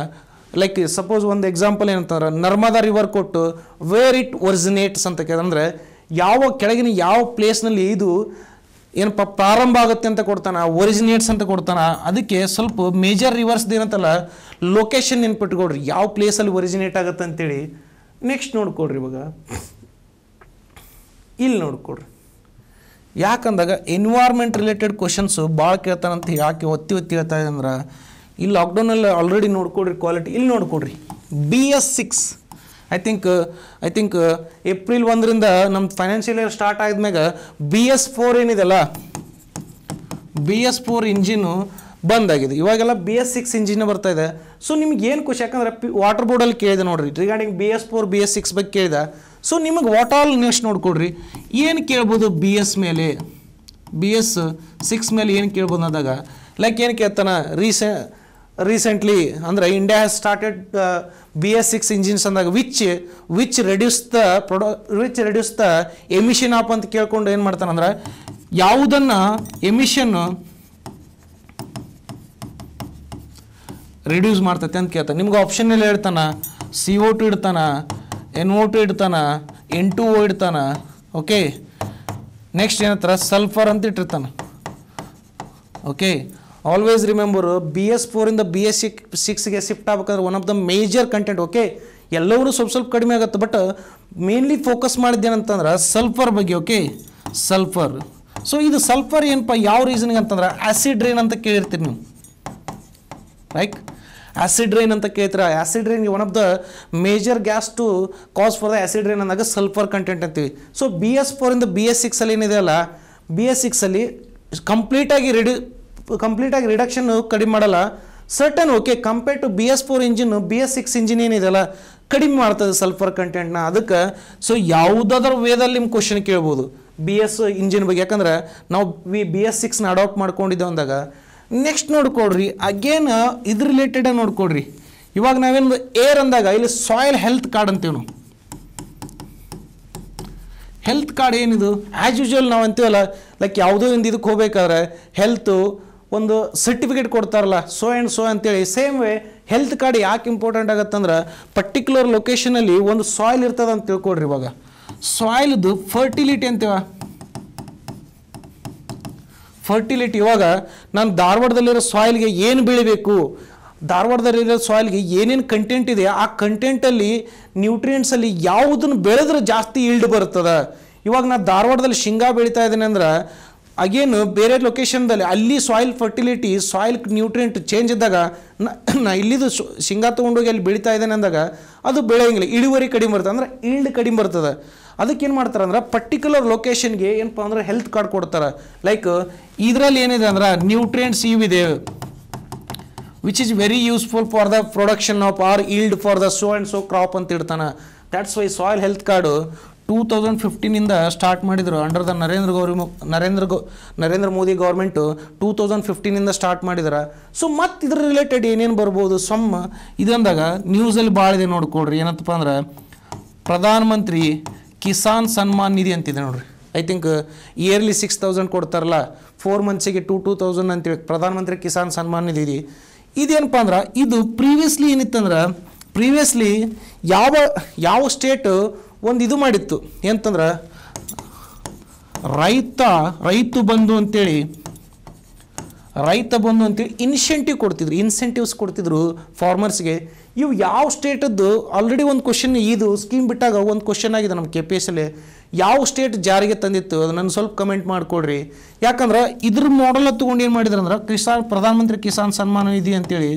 A: ಲೈಕ್ ಸಪೋಸ್ ಒಂದು ಎಕ್ಸಾಂಪಲ್ ಏನಂತಂದ್ರೆ ನರ್ಮದಾ ರಿವರ್ ಕೊಟ್ಟು ವೇರ್ ಇಟ್ ಒರಿಜಿನೇಟ್ಸ್ ಅಂತ ಕೇಳಿದ್ರೆ ಯಾವ ಕೆಳಗಿನ ಯಾವ ಪ್ಲೇಸ್ನಲ್ಲಿ ಇದು ಏನಪ್ಪ ಪ್ರಾರಂಭ ಆಗುತ್ತೆ ಅಂತ ಕೊಡ್ತಾನೆ ಒರಿಜಿನೇಟ್ಸ್ ಅಂತ ಕೊಡ್ತಾನೆ ಅದಕ್ಕೆ ಸ್ವಲ್ಪ ಮೇಜರ್ ರಿವರ್ಸ್ದು ಏನಂತಲ್ಲ ಲೊಕೇಶನ್ ನೆನ್ಪಿಟ್ಕೊಡ್ರಿ ಯಾವ ಪ್ಲೇಸಲ್ಲಿ ಒರಿಜಿನೇಟ್ ಆಗುತ್ತೆ ಅಂತೇಳಿ ನೆಕ್ಸ್ಟ್ ನೋಡ್ಕೊಡ್ರಿ ಇವಾಗ ಇಲ್ಲಿ ನೋಡ್ಕೊಡ್ರಿ ಯಾಕಂದಾಗ ಎನ್ವಾರ್ಮೆಂಟ್ ರಿಲೇಟೆಡ್ ಕ್ವಶನ್ಸು ಭಾಳ ಕೇಳ್ತಾನಂತ ಯಾಕೆ ಒತ್ತಿ ಒತ್ತಿ ಹೇಳ್ತಾ ಇದೆ ಅಂದ್ರೆ ಇಲ್ಲಿ ಲಾಕ್ಡೌನಲ್ಲಿ ಆಲ್ರೆಡಿ ನೋಡ್ಕೊಡ್ರಿ ಕ್ವಾಲಿಟಿ ಇಲ್ಲಿ ನೋಡ್ಕೊಡ್ರಿ B S six I think I think April ಒಂದರಿಂದ ನಮ್ಮ ಫೈನಾನ್ಷಿಯಲ್ ಇಯರ್ ಸ್ಟಾರ್ಟ್ ಆದ್ಮ್ಯಾಗ ಬಿ ಎಸ್ ಫೋರ್ ಏನಿದೆಲ್ಲ ಬಿ ಎಸ್ ಫೋರ್ ಇಂಜಿನು ಬಂದಾಗಿದೆ ಇವಾಗೆಲ್ಲ ಬಿ ಎಸ್ ಸಿಕ್ಸ್ ಇಂಜಿನ್ ಬರ್ತಾ ಇದೆ ಸೊ ನಿಮ್ಗೆ ಏನು ಖುಷಿ ಯಾಕಂದ್ರೆ ಪಿ ವಾಟರ್ ಬೋರ್ಡಲ್ಲಿ ಕೇಳಿದೆ ನೋಡ್ರಿ regarding B S four B S six ಬಗ್ಗೆ ಕೇಳಿದೆ ಸೊ ನಿಮಗೆ ವಾಟ್ ಆಲ್ ನೆಕ್ಸ್ಟ್ ನೋಡ್ಕೊಡ್ರಿ ಏನು ಕೇಳ್ಬೋದು ಬಿ ಎಸ್ ಮೇಲೆ ಬಿ ಎಸ್ ಸಿಕ್ಸ್ ಮೇಲೆ ಏನು ಕೇಳ್ಬೋದು uh, ಅಂದಾಗ ಲೈಕ್ ಏನು ಕೇಳ್ತಾನೆ ರೀಸೆ ರೀಸೆಂಟ್ಲಿ ಅಂದರೆ India has started B S six engines ಅಂದಾಗ ವಿಚ್ ವಿಚ್ ರೆಡ್ಯೂಸ್ ದ ಪ್ರೊಡೋ ವಿಚ್ ರೆಡ್ಯೂಸ್ ದ ಎಮಿಷನ್ ಆಪ್ ಅಂತ ಕೇಳ್ಕೊಂಡು ಏನು ಅಂದ್ರೆ ಯಾವುದನ್ನು ಎಮಿಷನ್ ರಿಡ್ಯೂಸ್ ಮಾಡ್ತೈತೆ ಅಂತ ಕೇಳ್ತಾನೆ ನಿಮ್ಗೆ ಎಲ್ಲ ಹೇಳ್ತಾನೆ ಸಿ ಒ ಟು ಇಡ್ತಾನೆ ಎನ್ ಓ ಟು ಇಡ್ತಾನ ಎನ್ ಟು ಓ ಇಡ್ತಾನ ಓಕೆ ನೆಕ್ಸ್ಟ್ ಏನತ್ರ ಸಲ್ಫರ್ ಅಂತ ಇಟ್ಟಿರ್ತಾನ okay always remember B S ಫೋರಿಂದ ಬಿ ಎಸ್ ಸಿಕ್ ಸಿಕ್ಸ್ಗೆ ಶಿಫ್ಟ್ ಆಗ್ಬೇಕಾದ್ರೆ one of the major content okay ಎಲ್ಲವೂ ಸ್ವಲ್ಪ ಸ್ವಲ್ಪ ಕಡಿಮೆ ಆಗುತ್ತೆ ಬಟ್ ಮೇನ್ಲಿ ಫೋಕಸ್ ಮಾಡಿದ್ದೇನಂತಂದ್ರೆ ಸಲ್ಫರ್ ಬಗ್ಗೆ ಓಕೆ ಸಲ್ಫರ್ ಸೊ ಇದು ಸಲ್ಫರ್ ಏನಪ್ಪ ಯಾವ ರೀಸನ್ಗೆ ಅಂತಂದ್ರೆ ಆ್ಯಸಿಡ್ ರೇನ್ ಅಂತ ಕೇಳಿರ್ತೀನಿ ನೀವು ರೈಟ್ ಆ್ಯಸಿಡ್ ರೈನ್ ಅಂತ ಕೇಳ್ತಾರೆ acid rain one of the major gas to cause for the acid rain ಅಂದಾಗ ಸಲ್ಫರ್ ಕಂಟೆಂಟ್ ಅಂತೀವಿ ಸೊ ಬಿ ಎಸ್ ಫೋರಿಂದ ಬಿ ಎಸ್ ಸಿಕ್ಸಲ್ಲಿ ಏನಿದೆ ಅಲ್ಲ ಬಿ ಎಸ್ ಸಿಕ್ಸಲ್ಲಿ ಕಂಪ್ಲೀಟಾಗಿ ರಿಡ್ಯೂ ಕಂಪ್ಲೀಟಾಗಿ ರಿಡಕ್ಷನ್ ಕಡಿಮೆ ಮಾಡಲ್ಲ certain okay compare to B S four engine B S six engine ಏನಿದೆಯಲ್ಲ ಕಡಿಮೆ ಮಾಡ್ತದೆ ಸಲ್ಫರ್ ಕಂಟೆಂಟ್ನ ಅದಕ್ಕೆ ಸೊ ಯಾವುದಾದ್ರೂ ವೇದಲ್ಲಿ ನಿಮ್ಮ ಕ್ವಶನ್ ಕೇಳ್ಬೋದು ಬಿ ಎಸ್ ಇಂಜಿನ್ ಬಗ್ಗೆ ಯಾಕಂದ್ರೆ ನಾವು ಬಿ ಬಿ ಎಸ್ ಸಿಕ್ಸ್ನ ಅಡಾಪ್ಟ್ ಮಾಡ್ಕೊಂಡಿದ್ದೆ ಅಂದಾಗ ನೆಕ್ಸ್ಟ್ ನೋಡ್ಕೊಡ್ರಿ ಅಗೇನ್ ಇದ್ರ ರಿಲೇಟೆಡೇ ನೋಡ್ಕೊಡ್ರಿ ಇವಾಗ ನಾವೇನು ಏರ್ ಅಂದಾಗ ಇಲ್ಲಿ ಸಾಯಿಲ್ ಹೆಲ್ತ್ ಕಾರ್ಡ್ ಅಂತೀವಿ ನಾವು ಹೆಲ್ತ್ ಕಾರ್ಡ್ ಏನಿದು ಆ್ಯಸ್ ಯೂಶುವಲ್ ನಾವು ಅಂತೀವಲ್ಲ ಲೈಕ್ ಯಾವುದೋ ಒಂದು ಇದಕ್ಕೆ ಹೋಗ್ಬೇಕಾದ್ರೆ ಹೆಲ್ತು ಒಂದು ಸರ್ಟಿಫಿಕೇಟ್ ಕೊಡ್ತಾರಲ್ಲ ಸೋ ಆ್ಯಂಡ್ ಸೋ ಅಂತೇಳಿ ಸೇಮ್ ವೇ ಹೆಲ್ತ್ ಕಾರ್ಡ್ ಯಾಕೆ ಇಂಪಾರ್ಟೆಂಟ್ ಆಗತ್ತಂದ್ರೆ ಪರ್ಟಿಕ್ಯುಲರ್ ಲೊಕೇಶನಲ್ಲಿ ಒಂದು ಸಾಯಿಲ್ ಇರ್ತದೆ ಅಂತ ತಿಳ್ಕೊಡ್ರಿ ಇವಾಗ ಸಾಯಿಲ್ದು ಫರ್ಟಿಲಿಟಿ ಅಂತೀವ ಫರ್ಟಿಲಿಟಿ ಇವಾಗ ನಾನು ಧಾರವಾಡದಲ್ಲಿರೋ ಸಾಯಿಲ್ಗೆ ಏನು ಬೀಳಬೇಕು ಧಾರವಾಡದಲ್ಲಿರೋ ಸಾಯಿಲ್ಗೆ ಏನೇನು ಕಂಟೆಂಟ್ ಇದೆ ಆ ಕಂಟೆಂಟಲ್ಲಿ ನ್ಯೂಟ್ರಿಯೆಂಟ್ಸಲ್ಲಿ ಯಾವುದನ್ನು ಬೆಳೆದ್ರೆ ಜಾಸ್ತಿ ಈಲ್ಡ್ ಬರ್ತದೆ ಇವಾಗ ನಾನು ಧಾರವಾಡದಲ್ಲಿ ಶೇಂಗಾ ಬೆಳೀತಾ ಇದ್ದೀನಿ ಅಂದ್ರೆ ಅಗೇನು ಬೇರೆ ಲೊಕೇಶನ್ದಲ್ಲಿ ಅಲ್ಲಿ soil fertility soil nutrient change ಇದ್ದಾಗ ನಾ ಇಲ್ಲಿದು ಶೇಂಗಾ ತೊಗೊಂಡೋಗಿ ಅಲ್ಲಿ ಬೆಳೀತಾ ಇದ್ದೇನೆ ಅಂದಾಗ ಅದು ಬೆಳೆಯಂಗಿಲ್ಲ ಇಳುವರಿ ಕಡಿಮೆ ಬರ್ತದೆ ಅಂದರೆ ಈಲ್ಡ್ ಕಡಿಮೆ ಬರ್ತದೆ ಅದಕ್ಕೆ ಏನು ಮಾಡ್ತಾರೆ ಅಂದ್ರೆ ಪರ್ಟಿಕ್ಯುಲರ್ ಲೊಕೇಶನ್ಗೆ ಏನಪ್ಪ ಅಂದ್ರೆ ಹೆಲ್ತ್ ಕಾರ್ಡ್ ಕೊಡ್ತಾರೆ ಲೈಕ್ ಇದರಲ್ಲಿ ಏನಿದೆ ಅಂದ್ರೆ ನ್ಯೂಟ್ರಿಯೆಂಟ್ಸ್ ಇದೆ which is very useful for the production of our yield for the so and so crop ಅಂತ ಇಡ್ತಾನೆ that's why soil health card two thousand ಫಿಫ್ಟೀನಿಂದ ಸ್ಟಾರ್ಟ್ ಮಾಡಿದರು ಅಂಡರ್ ದ ನರೇಂದ್ರ ಗೌರಿ ನರೇಂದ್ರ ಗೌ Narendra Modi government two thousand ಫಿಫ್ಟೀನಿಂದ ಸ್ಟಾರ್ಟ್ ಮಾಡಿದ್ರ so ಮತ್ತು ಇದ್ರ ರಿಲೇಟೆಡ್ ಏನೇನು ಬರ್ಬೋದು ಸಮ್ ಇದಂದಾಗ ನ್ಯೂಸಲ್ಲಿ ಭಾಳ ಇದೆ ನೋಡ್ಕೊಳ್ರಿ ಏನಂತಪ್ಪ ಅಂದ್ರೆ ಪ್ರಧಾನಮಂತ್ರಿ ಕಿಸಾನ್ ಸನ್ಮಾನ್ ನಿಧಿ ಅಂತಿದೆ ನೋಡ್ರಿ I think yearly six thousand ಕೊಡ್ತಾರಲ್ಲ ಫೋರ್ ಮಂತ್ಸಿಗೆ ಟೂ ಟೂ ತೌಸಂಡ್ ಅಂತೇಳಿ ಪ್ರಧಾನಮಂತ್ರಿ ಕಿಸಾನ್ ಸನ್ಮಾನ್ ನಿಧಿ ಇದೆ ಇದೇನಪ್ಪ ಅಂದ್ರೆ ಇದು ಪ್ರೀವಿಯಸ್ಲಿ ಏನಿತ್ತಂದ್ರೆ ಪ್ರೀವಿಯಸ್ಲಿ ಯಾವ ಯಾವ ಸ್ಟೇಟ್ ಒಂದು ಇದು ಮಾಡಿತ್ತು ಎಂತಂದ್ರೆ ರೈತ ರೈತ ಬಂದು ಅಂತೇಳಿ ರೈತ ಬಂದು ಅಂತೇಳಿ ಇನ್ಸೆಂಟಿವ್ ಕೊಡ್ತಿದ್ರು ಇನ್ಸೆಂಟಿವ್ಸ್ ಕೊಡ್ತಿದ್ರು ಫಾರ್ಮರ್ಸ್ಗೆ ಇವು ಯಾವ ಸ್ಟೇಟದ್ದು ಆಲ್ರೆಡಿ ಒಂದು ಕ್ವಶನ್ ಇದು ಸ್ಕೀಮ್ ಬಿಟ್ಟಾಗ ಒಂದು ಕ್ವಶನ್ ಆಗಿದೆ ನಮ್ಮ ಕೆ ಪಿ ಎಸ್ ಅಲ್ಲಿ ಯಾವ ಸ್ಟೇಟ್ ಜಾರಿಗೆ ತಂದಿತ್ತು ಅದನ್ನು ಸ್ವಲ್ಪ ಕಮೆಂಟ್ ಮಾಡಿಕೊಡ್ರಿ ಯಾಕಂದ್ರೆ ಇದ್ರ ಮಾಡಲ್ ತೊಗೊಂಡು ಏನು ಮಾಡಿದ್ರು ಅಂದ್ರೆ ಕಿಸಾನ್ ಪ್ರಧಾನಮಂತ್ರಿ ಕಿಸಾನ್ ಸನ್ಮಾನ ನಿಧಿ ಅಂತೇಳಿ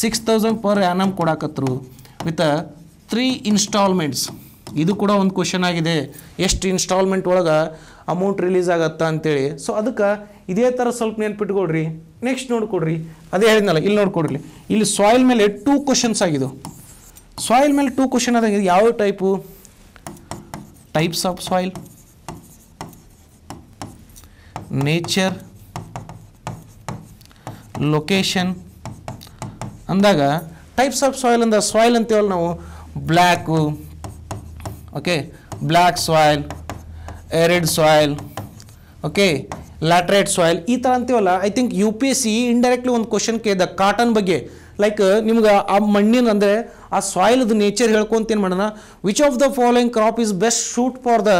A: ಸಿಕ್ಸ್ ತೌಸಂಡ್ ಪರ್ ಆ್ಯನಮ್ ಕೊಡಾಕತ್ರು ವಿತ್ ತ್ರೀ ಇನ್ಸ್ಟಾಲ್ಮೆಂಟ್ಸ್ ಇದು ಕೂಡ ಒಂದು ಕ್ವಶನ್ ಆಗಿದೆ ಎಷ್ಟು ಇನ್ಸ್ಟಾಲ್ಮೆಂಟ್ ಒಳಗೆ ಅಮೌಂಟ್ ರಿಲೀಸ್ ಆಗತ್ತಾ ಅಂತೇಳಿ ಸೊ ಅದಕ್ಕೆ ಇದೇ ಥರ ಸ್ವಲ್ಪ ನೆನ್ಪಿಟ್ಕೊಳ್ರಿ ನೆಕ್ಸ್ಟ್ ನೋಡಿಕೊಡ್ರಿ ಅದೇ ಹೇಳಿದ್ನಲ್ಲ ಇಲ್ಲಿ ನೋಡ್ಕೊಡ್ರಿ ಇಲ್ಲಿ ಸಾಯಿಲ್ ಮೇಲೆ ಟೂ ಕ್ವಶನ್ಸ್ ಆಗಿದೆ ಸಾಯಿಲ್ ಮೇಲೆ ಟೂ ಕ್ವಶನ್ ಆದಾಗ ಯಾವ type types of soil nature location ಅಂದಾಗ ಟೈಪ್ಸ್ ಆಫ್ ಸಾಯಿಲ್ ಅಂದ ಸಾಯಿಲ್ ಅಂತೇವಲ್ಲ ನಾವು black okay black soil red soil okay laterite soil ಈ ಥರ ಅಂತೀವಲ್ಲ I think U P S C indirectly ಒಂದು ಕ್ವಶನ್ ಕೇಳಿದೆ ಕಾಟನ್ ಬಗ್ಗೆ ಲೈಕ್ ನಿಮ್ಗೆ ಆ ಮಣ್ಣಿನ ಅಂದರೆ ಆ ಸಾಯಿಲ್ದು ನೇಚರ್ ಹೇಳ್ಕೊಂತ ಏನು ಮಾಡೋಣ which of the following crop is best suit for the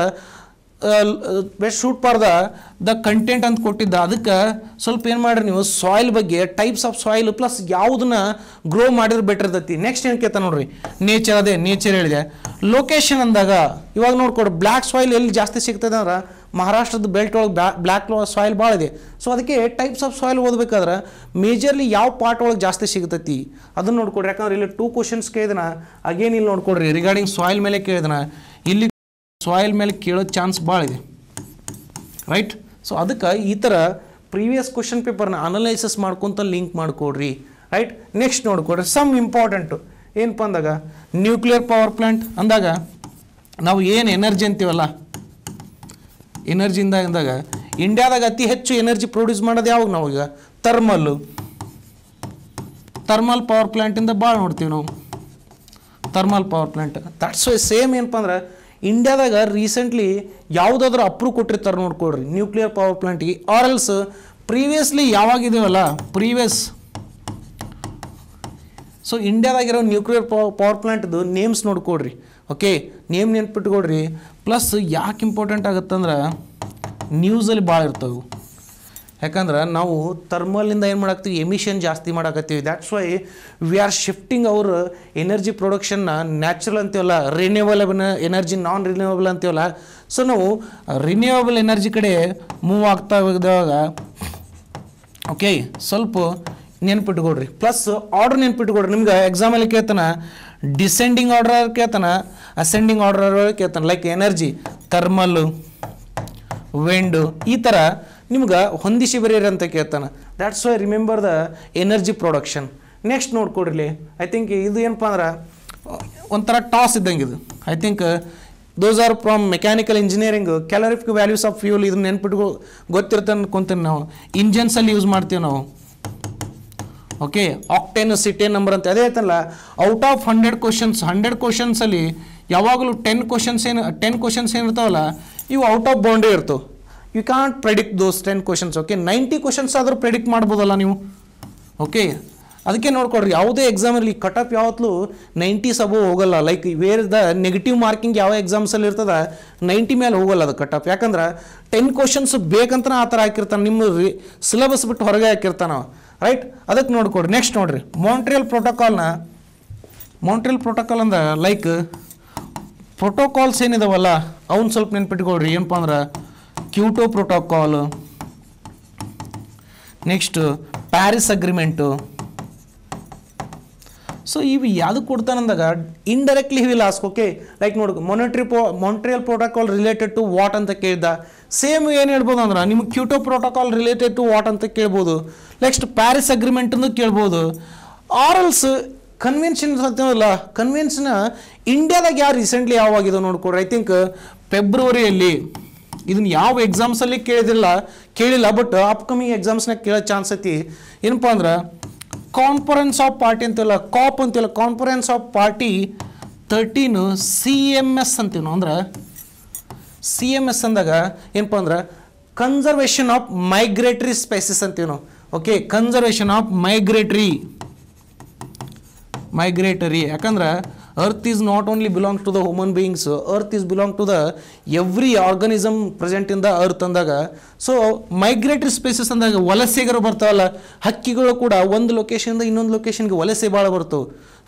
A: best suit for the the content ಅಂತ ಕೊಟ್ಟಿದ್ದ ಅದಕ್ಕೆ ಸ್ವಲ್ಪ ಏನು ಮಾಡಿರಿ ನೀವು ಸಾಯಿಲ್ ಬಗ್ಗೆ ಟೈಪ್ಸ್ ಆಫ್ ಸಾಯಿಲ್ ಪ್ಲಸ್ ಯಾವುದನ್ನ ಗ್ರೋ ಮಾಡಿದ್ರೆ ಬೆಟರ್ ಇರ್ತೈತಿ ನೆಕ್ಸ್ಟ್ ಏನು ಕೇಳ್ತಾ ನೋಡ್ರಿ ನೇಚರ್ ಅದೇ ನೇಚರ್ ಹೇಳಿದೆ ಲೊಕೇಶನ್ ಅಂದಾಗ ಇವಾಗ ನೋಡ್ಕೊಡು ಬ್ಲ್ಯಾಕ್ ಸಾಯಿಲ್ ಎಲ್ಲಿ ಜಾಸ್ತಿ ಸಿಗ್ತದೆ ಅಂದ್ರೆ ಮಹಾರಾಷ್ಟ್ರದ ಬೆಲ್ಟ್ ಒಳಗೆ ಬ್ಲ್ಯಾಕ್ ಸಾಯಿಲ್ ಭಾಳ ಇದೆ ಸೊ ಅದಕ್ಕೆ ಟೈಪ್ಸ್ ಆಫ್ ಸಾಯಿಲ್ ಓದಬೇಕಾದ್ರೆ ಮೇಜರ್ಲಿ ಯಾವ ಪಾರ್ಟ್ ಒಳಗೆ ಜಾಸ್ತಿ ಸಿಗ್ತೈತಿ ಅದನ್ನು ನೋಡ್ಕೊಡ್ರಿ ಯಾಕಂದ್ರೆ ಇಲ್ಲಿ ಟೂ ಕ್ವಶನ್ಸ್ ಕೇಳಿದನ ಅಗೇನ್ ಇಲ್ಲಿ ನೋಡ್ಕೊಡ್ರಿ ರಿಗಾರ್ಡಿಂಗ್ ಸಾಯಿಲ್ ಮೇಲೆ ಕೇಳಿದನ ಇಲ್ಲಿ ಸಾಯಿಲ್ ಮೇಲೆ ಕೇಳೋ ಚಾನ್ಸ್ ಭಾಳ ಇದೆ ರೈಟ್ ಸೊ ಅದಕ್ಕೆ ಈ ಥರ ಪ್ರೀವಿಯಸ್ ಕ್ವಶನ್ ಪೇಪರ್ನ ಅನಲೈಸಿಸ್ ಮಾಡ್ಕೊತ ಲಿಂಕ್ ಮಾಡಿಕೊಡ್ರಿ ರೈಟ್ ನೆಕ್ಸ್ಟ್ ನೋಡ್ಕೊಡ್ರಿ ಸಮ್ ಇಂಪಾರ್ಟೆಂಟು ಏನಪ್ಪ ಅಂದಾಗ ನ್ಯೂಕ್ಲಿಯರ್ ಪವರ್ ಪ್ಲಾಂಟ್ ಅಂದಾಗ ನಾವು ಏನು ಎನರ್ಜಿ ಅಂತೀವಲ್ಲ ಎನರ್ಜಿಯಿಂದ ಅಂದಾಗ ಇಂಡಿಯಾದಾಗ ಅತಿ ಹೆಚ್ಚು ಎನರ್ಜಿ ಪ್ರೊಡ್ಯೂಸ್ ಮಾಡೋದು ಯಾವಾಗ ನಾವೀಗ ಥರ್ಮಲ್ ಥರ್ಮಲ್ ಪವರ್ ಪ್ಲ್ಯಾಂಟಿಂದ ಭಾಳ ನೋಡ್ತೀವಿ ನಾವು thermal power plant that's why same ಏನಪ್ಪ ಅಂದ್ರೆ ಇಂಡಿಯಾದಾಗ ರೀಸೆಂಟ್ಲಿ ಯಾವುದಾದ್ರೂ ಅಪ್ರೂವ್ ಕೊಟ್ಟಿರ್ತಾರೆ ನೋಡ್ಕೊಡ್ರಿ nuclear power ಪ್ಲ್ಯಾಂಟಿಗೆ R else previously ಯಾವಾಗಿದ್ದೀವಲ್ಲ previous so ಇಂಡಿಯಾದಾಗಿರೋ nuclear power ಪ್ಲ್ಯಾಂಟ್ದು names ನೋಡ್ಕೊಡ್ರಿ ಓಕೆ ನೇಮ್ ನೆನ್ಪಿಟ್ಕೊಡ್ರಿ ಪ್ಲಸ್ ಯಾಕೆ ಇಂಪಾರ್ಟೆಂಟ್ ಆಗುತ್ತಂದ್ರೆ ನ್ಯೂಸಲ್ಲಿ ಭಾಳ ಇರ್ತವೆ ಯಾಕಂದ್ರೆ ನಾವು ಥರ್ಮಲಿಂದ ಏನು ಮಾಡಾಕ್ತೀವಿ ಎಮಿಷನ್ ಜಾಸ್ತಿ ಮಾಡಾಕತ್ತೀವಿ that's why we are shifting hour energy ಪ್ರೊಡಕ್ಷನ್ನ natural ಅಂತೀವಲ್ಲ ರಿನ್ಯೂವಬಲ್ ಎನರ್ಜಿ ನಾನ್ ರಿನ್ಯೂವಬಲ್ ಅಂತೀವಲ್ಲ ಸೊ ನಾವು ರಿನ್ಯೂವಬಲ್ ಎನರ್ಜಿ ಕಡೆ ಮೂವ್ ಆಗ್ತಾ ಇದ್ದಾಗ ಓಕೆ ಸ್ವಲ್ಪ ನೆನ್ಪಿಟ್ಕೊಡ್ರಿ ಪ್ಲಸ್ ಆರ್ಡ್ರ್ ನೆನ್ಪಿಟ್ಕೊಡ್ರಿ ನಿಮ್ಗೆ ಎಕ್ಸಾಮಲ್ಲಿ ಕೇಳ್ತಾನೆ ಡಿಸೆಂಡಿಂಗ್ ಆರ್ಡರ್ ಕೇಳ್ತಾನ ಅಸೆಂಡಿಂಗ್ ಆರ್ಡರ್ ಕೇಳ್ತಾನೆ ಲೈಕ್ ಎನರ್ಜಿ ಥರ್ಮಲ್ಲು ವೆಂಡು ಈ ಥರ ನಿಮ್ಗೆ ಹೊಂದಿಸಿ ಬರೀರಿ ಅಂತ ಕೇಳ್ತಾನೆ that's why remember the energy production next ನೋಡ್ಕೊಡ್ರಿ ಐ ಥಿಂಕ್ ಇದು ಏನಪ್ಪ ಅಂದ್ರೆ ಒಂಥರ ಟಾಸ್ ಇದ್ದಂಗೆ ಇದು I think those are from mechanical engineering calorific values of fuel ಇದನ್ನ ನೆನ್ಪಿಟ್ಕೊ ಗೊತ್ತಿರ್ತಂದ್ಕೊಂತೀನಿ ನಾವು ಇಂಜನ್ಸಲ್ಲಿ ಯೂಸ್ ಮಾಡ್ತೀವಿ ನಾವು ಓಕೆ ಆಕ್ಟೇನ್ ಸಿಟೇನ್ ನಂಬರ್ ಅಂತ ಅದೇ ಐತಲ್ಲ out of hundred questions hundred ಕ್ವಶನ್ಸಲ್ಲಿ ಯಾವಾಗಲೂ ಟೆನ್ ಕ್ವಶನ್ಸ್ ಏನು ಟೆನ್ ಕ್ವಶನ್ಸ್ ಇರ್ತಾವಲ್ಲ ಇವು ಔಟ್ ಆಫ್ ಬೌಂಡ್ರಿ ಇರ್ತವೆ you can't predict those ten questions okay ninety questions ಆದರೂ ಪ್ರೆಡಿಕ್ಟ್ ಮಾಡ್ಬೋದಲ್ಲ ನೀವು ಓಕೆ ಅದಕ್ಕೆ ನೋಡ್ಕೊಡ್ರಿ ಯಾವುದೇ ಎಕ್ಸಾಮ್ ಇರಲಿ ಕಟ್ ಆಫ್ ಯಾವತ್ತೂ ನೈಂಟಿ ಸಬು ಹೋಗಲ್ಲ like where the negative marking ಯಾವ ಎಕ್ಸಾಮ್ಸಲ್ಲಿ ಇರ್ತದೆ ನೈಂಟಿ ಮೇಲೆ ಹೋಗಲ್ಲ ಅದು ಕಟ್ ಆಫ್ ಯಾಕಂದ್ರೆ ಟೆನ್ ಕ್ವಶನ್ಸ್ ಬೇಕಂತ ಆ ಥರ ಹಾಕಿರ್ತಾನೆ ನಿಮ್ಮ ಸಿಲೆಬಸ್ ಬಿಟ್ಟು ಹೊರಗೆ ಹಾಕಿರ್ತಾನೆ ರೈಟ್ ಅದಕ್ಕೆ ನೋಡಿಕೊಡ್ರಿ ನೆಕ್ಸ್ಟ್ ನೋಡಿರಿ ಮಾಂಟ್ರಿಯಲ್ ಪ್ರೋಟೋಕಾಲ್ನ ಮಾಂಟ್ರಿಯಲ್ ಪ್ರೋಟೋಕಾಲ್ ಅಂದ್ರೆ ಲೈಕ್ ಪ್ರೋಟೋಕಾಲ್ಸ್ ಏನಿದಾವಲ್ಲ ಅವ್ನು ಸ್ವಲ್ಪ ನೆನ್ಪಿಟ್ಕೊಳ್ರಿ ಏನಪ್ಪ ಅಂದ್ರೆ Kyoto protocol next Paris agreement so ಇವು ಯಾವ್ದು ಕೊಡ್ತಾನಂದಾಗ indirectly will ask okay like ನೋಡಿ ಮೊನಿಟ್ರಿ ಪೋ Montreal protocol related to what ಅಂತ ಕೇಳಿದ ಸೇಮ್ ಏನು ಹೇಳ್ಬೋದು ಅಂದ್ರೆ ನಿಮ್ಗೆ Kyoto protocol related to what ಅಂತ ಕೇಳ್ಬೋದು ನೆಕ್ಸ್ಟ್ ಪ್ಯಾರಿಸ್ ಅಗ್ರಿಮೆಂಟನ್ನು ಕೇಳ್ಬೋದು ಆರಲ್ಸ್ ಕನ್ವೆನ್ಷನ್ ಅಲ್ಲ ಕನ್ವೆನ್ಷನ್ ಇಂಡಿಯಾದಾಗ ಯಾವ ರೀಸೆಂಟ್ಲಿ ಯಾವಾಗಿದೆ ನೋಡ್ಕೊಡ್ರಿ ಐ ಥಿಂಕ್ ಫೆಬ್ರವರಿಯಲ್ಲಿ ಇದನ್ನ ಯಾವ ಎಕ್ಸಾಮ್ಸಲ್ಲಿ ಕೇಳಿದಿಲ್ಲ ಕೇಳಿಲ್ಲ ಬಟ್ ಅಪ್ಕಮಿಂಗ್ ಎಕ್ಸಾಮ್ಸ್ನಾಗ ಕೇಳೋ ಚಾನ್ಸ್ ಐತಿ ಏನಪ್ಪ ಅಂದ್ರೆ ಕಾನ್ಫರೆನ್ಸ್ ಆಫ್ ಪಾರ್ಟಿ ಅಂತೀವಲ್ಲ ಕಾಪ್ ಅಂತೀವಲ್ಲ conference of party thirteen C M S ಅಂತೀವಿ ನಾವು ಅಂದ್ರೆ ಸಿ ಎಮ್ ಎಸ್ ಅಂದಾಗ ಏನಪ್ಪ ಅಂದ್ರೆ ಕನ್ಸರ್ವೇಷನ್ ಆಫ್ ಮೈಗ್ರೇಟರಿ ಸ್ಪೈಸಿಸ್ ಅಂತೀವಿ ನಾವು okay conservation of migratory migratory ಯಾಕಂದ್ರೆ earth is not only belong to the human beings earth is belong to the every organism present in the earth ಅಂದಾಗ so migratory species ಅಂದಾಗ ವಲಸೆಗರು ಬರ್ತಾವಲ್ಲ ಹಕ್ಕಿಗಳು ಕೂಡ ಒಂದು ಲೊಕೇಶನ್ದ ಇನ್ನೊಂದು ಲೊಕೇಶನ್ಗೆ ವಲಸೆ ಭಾಳ ಬರ್ತವೆ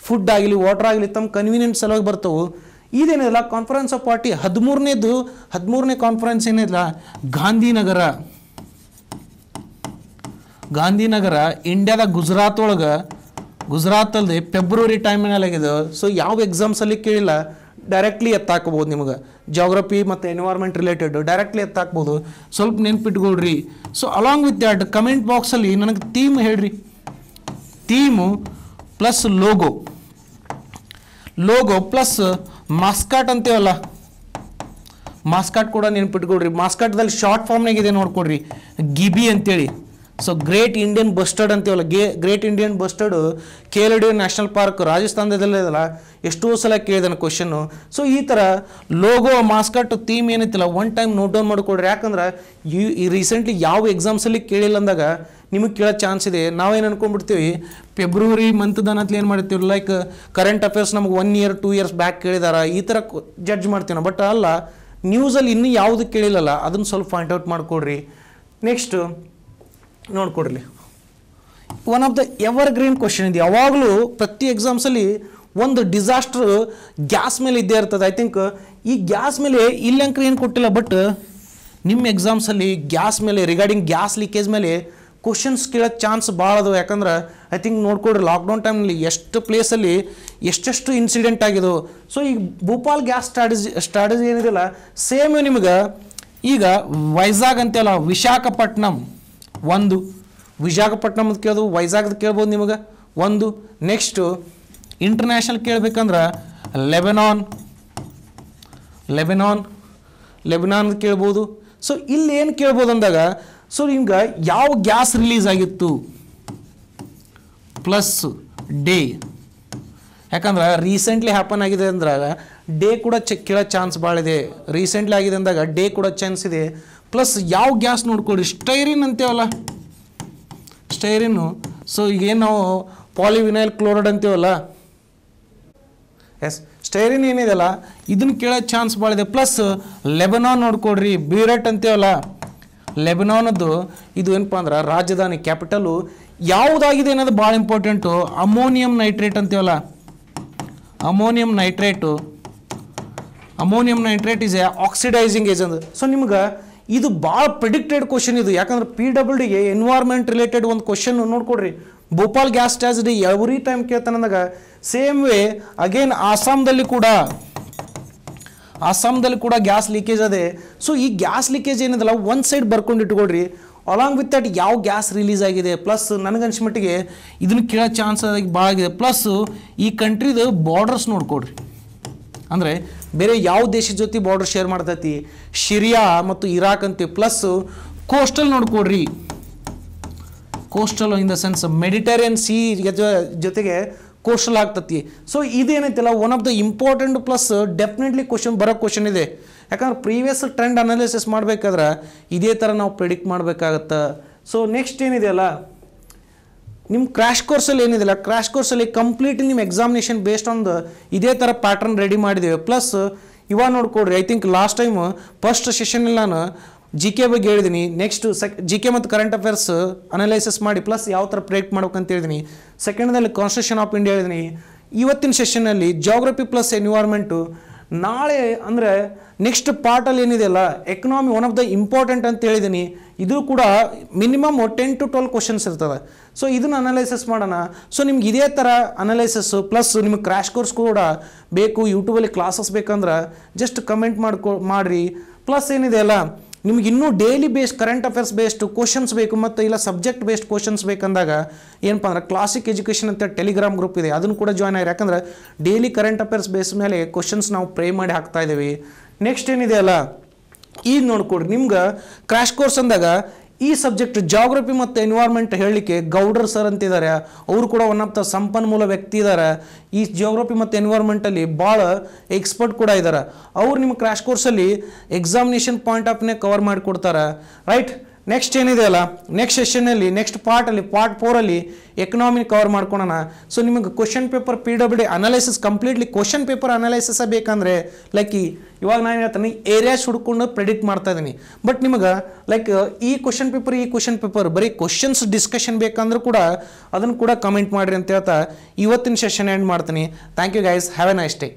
A: ಫುಡ್ ಆಗಲಿ ವಾಟರ್ ಆಗಲಿ ತಮ್ಮ ಕನ್ವೀನಿಯೆಂಟ್ ಸಲುವಾಗಿ ಬರ್ತವೆ ಇದೇನಿಲ್ಲ ಕಾನ್ಫರೆನ್ಸ್ ಆಫ್ ಪಾರ್ಟಿ ಹದಿಮೂರನೇದು ಹದಿಮೂರನೇ ಕಾನ್ಫರೆನ್ಸ್ ಏನಿಲ್ಲ ಗಾಂಧಿನಗರ ಗಾಂಧಿನಗರ ಇಂಡಿಯಾದ ಗುಜರಾತ್ ಒಳಗೆ ಗುಜರಾತಲ್ಲಿ ಫೆಬ್ರವರಿ ಟೈಮಿನಲ್ಲಾಗಿದೆ ಸೊ ಯಾವ ಎಕ್ಸಾಮ್ಸಲ್ಲಿ ಕೇಳಿಲ್ಲ ಡೈರೆಕ್ಟ್ಲಿ ಎತ್ತಾಕ್ಬೋದು ನಿಮಗೆ ಜೋಗ್ರಫಿ ಮತ್ತು ಎನ್ವೈರ್ಮೆಂಟ್ ರಿಲೇಟೆಡ್ ಡೈರೆಕ್ಟ್ಲಿ ಎತ್ತಾಕ್ಬೋದು ಸ್ವಲ್ಪ ನೆನ್ಪಿಟ್ಕೊಳ್ರಿ so along with that comment ಬಾಕ್ಸಲ್ಲಿ ನನಗೆ ಥೀಮ್ ಹೇಳ್ರಿ theme plus logo logo plus mascot ಅಂತೇವಲ್ಲ ಮಾಸ್ಕಾಟ್ ಕೂಡ ನೆನ್ಪಿಟ್ಕೊಳ್ರಿ ಮಾಸ್ಕಾಟ್ದಲ್ಲಿ ಶಾರ್ಟ್ ಫಾರ್ಮ್ನಾಗಿದೆ ನೋಡ್ಕೊಡ್ರಿ ಗಿಬಿ ಅಂತೇಳಿ ಸೊ ಗ್ರೇಟ್ ಇಂಡಿಯನ್ ಬಸ್ಟರ್ಡ್ ಅಂತೀವಲ್ಲ ಗೇ great Indian bustard Keoladeo national park ರಾಜಸ್ಥಾನದಲ್ಲೇ ಇದಲ್ಲ ಎಷ್ಟೋ ಸಲ ಕೇಳಿದಾನೆ ಕ್ವಶನ್ನು ಸೊ ಈ ಥರ ಲೋಗೋ ಮಾಸ್ಕಟ್ ಥೀಮ್ ಏನೈತಿಲ್ಲ ಒನ್ ಟೈಮ್ ನೋಟ್ ಡೌನ್ ಮಾಡಿಕೊಡ್ರಿ ಯಾಕಂದ್ರೆ ಈ ರೀಸೆಂಟ್ಲಿ ಯಾವ ಎಕ್ಸಾಮ್ಸಲ್ಲಿ ಕೇಳಿಲ್ಲ ಅಂದಾಗ ನಿಮಗೆ ಕೇಳೋ ಚಾನ್ಸ್ ಇದೆ ನಾವೇನು ಅನ್ಕೊಂಡ್ಬಿಡ್ತೀವಿ ಫೆಬ್ರವರಿ ಮಂತ್ ಮಂತ್ದನತ್ಲಿ ಏನು ಮಾಡ್ತೀವಿ ಲೈಕ್ ಕರೆಂಟ್ ಅಫೇರ್ಸ್ ನಮ್ಗೆ one year two years back ಕೇಳಿದಾರ ಈ ಥರ ಜಡ್ಜ್ ಮಾಡ್ತೀವಿ ನಾವು ಬಟ್ ಅಲ್ಲ ನ್ಯೂಸಲ್ಲಿ ಇನ್ನೂ ಯಾವುದು ಕೇಳಿಲ್ಲಲ್ಲ ಅದನ್ನು ಸ್ವಲ್ಪ ಫೈಂಡ್ ಔಟ್ ಮಾಡಿಕೊಡ್ರಿ ನೆಕ್ಸ್ಟು ನೋಡ್ಕೊಡ್ರಿ one of the evergreen question ಇದೆ ಯಾವಾಗಲೂ ಪ್ರತಿ ಎಕ್ಸಾಮ್ಸಲ್ಲಿ ಒಂದು ಡಿಸಾಸ್ಟ್ರ್ ಗ್ಯಾಸ್ ಮೇಲೆ ಇದ್ದೇ ಇರ್ತದೆ ಐ ಥಿಂಕ್ ಈ ಗ್ಯಾಸ್ ಮೇಲೆ ಇಲ್ಲಂಕ್ರೆ ಏನು ಕೊಟ್ಟಿಲ್ಲ ಬಟ್ ನಿಮ್ಮ ಎಕ್ಸಾಮ್ಸಲ್ಲಿ ಗ್ಯಾಸ್ ಮೇಲೆ ರಿಗಾರ್ಡಿಂಗ್ ಗ್ಯಾಸ್ ಲೀಕೇಜ್ ಮೇಲೆ ಕ್ವಶನ್ಸ್ ಕೇಳೋ ಚಾನ್ಸ್ ಭಾಳ ಅದು ಯಾಕಂದ್ರೆ ಐ ಥಿಂಕ್ ನೋಡ್ಕೊಡ್ರಿ ಲಾಕ್ಡೌನ್ ಟೈಮ್ನಲ್ಲಿ ಎಷ್ಟು ಪ್ಲೇಸಲ್ಲಿ ಎಷ್ಟೆಷ್ಟು ಇನ್ಸಿಡೆಂಟ್ ಆಗಿದ್ದು ಸೊ ಈಗ ಭೂಪಾಲ್ ಗ್ಯಾಸ್ ಸ್ಟ್ರಾಟಜಿ ಸ್ಟ್ರಾಟಜಿ ಏನಿದೆಯಲ್ಲ ಸೇಮ್ ನಿಮ್ಗೆ ಈಗ ವೈಜಾಗ್ ಅಂತೆಲ್ಲ ವಿಶಾಖಪಟ್ಟಣಂ ಒಂದು ವಿಶಾಖಪಟ್ಟಣದ ಕೇಳ್ಬೋದು ವೈಜಾಗ್ದು ಕೇಳ್ಬೋದು ನಿಮಗೆ ಒಂದು ನೆಕ್ಸ್ಟು ಇಂಟರ್ನ್ಯಾಷನಲ್ ಕೇಳಬೇಕಂದ್ರೆ ಲೆಬನಾನ್ ಲೆಬನಾನ್ ಲೆಬನಾನ್ ಕೇಳ್ಬೋದು ಸೊ ಇಲ್ಲಿ ಏನು ಕೇಳ್ಬೋದು ಅಂದಾಗ ಸೊ ನಿಮ್ಗೆ ಯಾವ ಗ್ಯಾಸ್ ರಿಲೀಸ್ ಆಗಿತ್ತು ಪ್ಲಸ್ ಡೇ ಯಾಕಂದ್ರೆ ರೀಸೆಂಟ್ಲಿ ಹ್ಯಾಪನ್ ಆಗಿದೆ ಅಂದಾಗ ಡೇ ಕೂಡ ಚೆಕ್ ಕೇಳೋ ಚಾನ್ಸ್ ಭಾಳ ಇದೆ ರೀಸೆಂಟ್ಲಿ ಆಗಿದೆ ಅಂದಾಗ ಡೇ ಕೂಡ ಚಾನ್ಸ್ ಇದೆ ಪ್ಲಸ್ ಯಾವ ಗ್ಯಾಸ್ ನೋಡ್ಕೊಡಿ ಸ್ಟೈರಿನ್ ಅಂತೇವಲ್ಲ ಸ್ಟೈರಿನು ಸೊ ಈಗೇನು ನಾವು ಪಾಲಿವಿನೈಲ್ ಕ್ಲೋರೈಡ್ ಅಂತೀವಲ್ಲ ಎಸ್ ಸ್ಟೈರಿನ್ ಏನಿದೆಯಲ್ಲ ಇದನ್ನು ಕೇಳೋ ಚಾನ್ಸ್ ಭಾಳ ಇದೆ ಪ್ಲಸ್ ಲೆಬನಾನ್ ನೋಡ್ಕೊಡ್ರಿ ಬೀರಟ್ ಅಂತೇವಲ್ಲ ಲೆಬನಾನದ್ದು ಇದು ಏನಪ್ಪ ಅಂದ್ರೆ ರಾಜಧಾನಿ ಕ್ಯಾಪಿಟಲು ಯಾವುದಾಗಿದೆ ಅನ್ನೋದು ಭಾಳ ಇಂಪಾರ್ಟೆಂಟು ಅಮೋನಿಯಂ ನೈಟ್ರೇಟ್ ಅಂತೀವಲ್ಲ ammonium nitrate ammonium nitrate is a oxidising agent so ನಿಮ್ಗೆ ಇದು ಭಾಳ ಪ್ರಿಡಿಕ್ಟೆಡ್ ಕ್ವಶನ್ ಇದು ಯಾಕಂದ್ರೆ ಪಿ ಡಬ್ಲ್ಯೂ ಡಿಗೆ ಎನ್ವೈರ್ಮೆಂಟ್ ರಿಲೇಟೆಡ್ ಒಂದು ಕ್ವಶನ್ ನೋಡ್ಕೊಡ್ರಿ Bhopal gas tragedy every time ಕೇಳ್ತಾನಂದಾಗ ಸೇಮ್ ವೇ ಅಗೇನ್ ಆಸಾಮ್ದಲ್ಲಿ ಕೂಡ ಅಸ್ಸಾಂದಲ್ಲಿ ಕೂಡ ಗ್ಯಾಸ್ ಲೀಕೇಜ್ ಅದೇ ಸೊ ಈ ಗ್ಯಾಸ್ ಲೀಕೇಜ್ ಏನಿದೆಲ್ಲ ಒಂದು ಸೈಡ್ ಬರ್ಕೊಂಡು ಇಟ್ಕೊಳ್ರಿ ಅಲಾಂಗ್ ವಿತ್ ದಟ್ ಯಾವ ಗ್ಯಾಸ್ ರಿಲೀಸ್ ಆಗಿದೆ ಪ್ಲಸ್ ಮಟ್ಟಿಗೆ ಇದನ್ನು ಕೇಳೋ ಚಾನ್ಸ್ ಭಾಳ ಆಗಿದೆ ಪ್ಲಸ್ ಈ ಕಂಟ್ರಿದು ಬಾರ್ಡರ್ಸ್ ನೋಡ್ಕೊಡ್ರಿ ಅಂದರೆ ಬೇರೆ ಯಾವ ದೇಶದ ಜೊತೆ ಬಾರ್ಡರ್ ಶೇರ್ ಮಾಡ್ತೈತಿ ಶಿರಿಯಾ ಮತ್ತು ಇರಾಕ್ ಅಂತೀವಿ ಪ್ಲಸ್ ಕೋಸ್ಟಲ್ ನೋಡ್ಕೊಡ್ರಿ coastal in the sense Mediterranean Sea ಜೊತೆಗೆ ಕೋಸ್ಟಲ್ ಆಗ್ತತಿ ಸೊ ಇದೇನೈತಲ್ಲ one of the important plus definitely question ಬರೋ ಕ್ವಶನ್ ಇದೆ ಯಾಕಂದ್ರೆ ಪ್ರೀವಿಯಸ್ ಟ್ರೆಂಡ್ ಅನಾಲಿಸಿಸ್ ಮಾಡಬೇಕಾದ್ರೆ ಇದೇ ಥರ ನಾವು ಪ್ರಿಡಿಕ್ಟ್ ಮಾಡಬೇಕಾಗತ್ತೆ ಸೊ ನೆಕ್ಸ್ಟ್ ಏನಿದೆಯಲ್ಲ ನಿಮ್ಮ ಕ್ರ್ಯಾಶ್ ಕೋರ್ಸಲ್ಲಿ ಏನಿದೆಲ್ಲ ಕ್ರ್ಯಾಶ್ ಕೋರ್ಸಲ್ಲಿ ಕಂಪ್ಲೀಟ್ ನಿಮ್ಮ ಎಕ್ಸಾಮಿನೇಷನ್ ಬೇಸ್ಡ್ ಆನ್ ದ ಇದೇ ಥರ ಪ್ಯಾಟರ್ನ್ ರೆಡಿ ಮಾಡಿದ್ದೇವೆ ಪ್ಲಸ್ ಇವಾಗ ನೋಡ್ಕೊಡ್ರಿ I think last time first ಸೆಷನಲ್ಲಿ ನಾನು ಜಿ ಕೆ ಬಗ್ಗೆ ಹೇಳಿದ್ದೀನಿ ನೆಕ್ಸ್ಟ್ ಸೆಕ್ ಜಿ ಕೆ ಮತ್ತು ಕರೆಂಟ್ ಅಫೇರ್ಸ್ ಅನಾಲಿಸಿಸ್ ಮಾಡಿ ಪ್ಲಸ್ ಯಾವ ಥರ ಪ್ರೇಕ್ಟ್ ಮಾಡ್ಬೇಕಂತ ಹೇಳಿದ್ದೀನಿ ಸೆಕೆಂಡ್ನಲ್ಲಿ ಕಾನ್ಸ್ಟಿಟ್ಯೂಷನ್ ಆಫ್ ಇಂಡಿಯಾ ಹೇಳಿದ್ದೀನಿ ಇವತ್ತಿನ ಸೆಷನ್ನಲ್ಲಿ ಜೋಗ್ರಫಿ ಪ್ಲಸ್ ಎನ್ವಿರಾನ್ಮೆಂಟು ನಾಳೆ ಅಂದರೆ ನೆಕ್ಸ್ಟ್ ಪಾರ್ಟಲ್ಲಿ ಏನಿದೆ ಅಲ್ಲ economy one of the important ಅಂತ ಹೇಳಿದ್ದೀನಿ ಇದು ಕೂಡ minimum ten to twelve questions ಇರ್ತದೆ ಸೊ ಇದನ್ನು ಅನಾಲೈಸಿಸ್ ಮಾಡೋಣ ಸೊ ನಿಮ್ಗೆ ಇದೇ ಥರ ಅನಲೈಸಸ್ಸು ಪ್ಲಸ್ ನಿಮಗೆ ಕ್ರ್ಯಾಶ್ ಕೋರ್ಸ್ ಕೂಡ ಬೇಕು ಯೂಟ್ಯೂಬಲ್ಲಿ ಕ್ಲಾಸಸ್ ಬೇಕಂದ್ರೆ ಜಸ್ಟ್ ಕಮೆಂಟ್ ಮಾಡ್ಕೊ ಮಾಡಿರಿ ಪ್ಲಸ್ ಏನಿದೆ ಅಲ್ಲ ನಿಮ್ಗೆ ಇನ್ನೂ daily based current affairs based questions ಬೇಕು ಮತ್ತು ಇಲ್ಲ ಸಬ್ಜೆಕ್ಟ್ ಬೇಸ್ಡ್ ಕ್ವಶನ್ಸ್ ಬೇಕಂದಾಗ ಏನಪ್ಪ ಅಂದ್ರೆ ಕ್ಲಾಸಿಕ್ ಎಜುಕೇಷನ್ ಅಂತ ಟೆಲಿಗ್ರಾಮ್ ಗ್ರೂಪ್ ಇದೆ ಅದನ್ನು ಕೂಡ ಜಾಯ್ನ್ ಆಗಿರಿ ಯಾಕಂದ್ರೆ ಡೈಲಿ ಕರೆಂಟ್ ಅಫೇರ್ಸ್ ಬೇಸ್ ಮೇಲೆ ಕ್ವಶನ್ಸ್ ನಾವು ಪ್ರೇ ಮಾಡಿ ಹಾಕ್ತಾ ಇದ್ದೀವಿ ನೆಕ್ಸ್ಟ್ ಏನಿದೆ ಅಲ್ಲ ಈಗ ನೋಡ್ಕೊಡ್ರಿ ನಿಮ್ಗೆ ಕ್ರಾಶ್ ಕೋರ್ಸ್ ಅಂದಾಗ ಈ ಸಬ್ಜೆಕ್ಟ್ ಜಾಗ್ರಫಿ ಮತ್ತು ಎನ್ವೈರ್ಮೆಂಟ್ ಹೇಳಲಿಕ್ಕೆ ಗೌಡರ್ ಸರ್ ಅಂತಿದ್ದಾರೆ ಅವರು ಕೂಡ ಒನ್ ಆಫ್ ದ ಸಂಪನ್ಮೂಲ ವ್ಯಕ್ತಿ ಇದ್ದಾರೆ ಈ ಜೋಗ್ರಫಿ ಮತ್ತು ಎನ್ವೈರ್ಮೆಂಟಲ್ಲಿ ಭಾಳ ಎಕ್ಸ್ಪರ್ಟ್ ಕೂಡ ಇದ್ದಾರೆ ಅವರು ನಿಮ್ಮ ಕ್ರ್ಯಾಶ್ ಕೋರ್ಸಲ್ಲಿ ಎಕ್ಸಾಮಿನೇಷನ್ ಪಾಯಿಂಟ್ ಆಫ್ನೇ ಕವರ್ ಮಾಡಿಕೊಡ್ತಾರೆ ರೈಟ್ ನೆಕ್ಸ್ಟ್ ಏನಿದೆ ಅಲ್ಲ ನೆಕ್ಸ್ಟ್ ಸೆಷನಲ್ಲಿ ನೆಕ್ಸ್ಟ್ ಪಾರ್ಟಲ್ಲಿ ಪಾರ್ಟ್ ಫೋರಲ್ಲಿ ಎಕನಾಮಿ ಕವರ್ ಮಾಡ್ಕೊಳೋಣ ಸೊ ನಿಮಗೆ question paper P W D analysis completely question paper ಅನಾಲಿಸಿಸೇ ಬೇಕಂದರೆ ಲೈಕ್ ಇವಾಗ ನಾನು ಹೇಳ್ತೀನಿ ಏರಿಯಾಸ್ ಹುಡ್ಕೊಂಡು ಪ್ರೆಡಿಕ್ಟ್ ಮಾಡ್ತಾ ಇದ್ದೀನಿ ಬಟ್ ನಿಮಗೆ ಲೈಕ್ ಈ ಕ್ವಶನ್ ಪೇಪರ್ ಈ ಕ್ವಶನ್ ಪೇಪರ್ ಬರೀ ಕ್ವಶನ್ಸ್ ಡಿಸ್ಕಷನ್ ಬೇಕಂದ್ರೂ ಕೂಡ ಅದನ್ನು ಕೂಡ ಕಮೆಂಟ್ ಮಾಡಿರಿ ಅಂತ ಹೇಳ್ತಾ ಇವತ್ತಿನ ಸೆಷನ್ ಎಂಡ್ ಮಾಡ್ತೀನಿ thank you guys have a nice day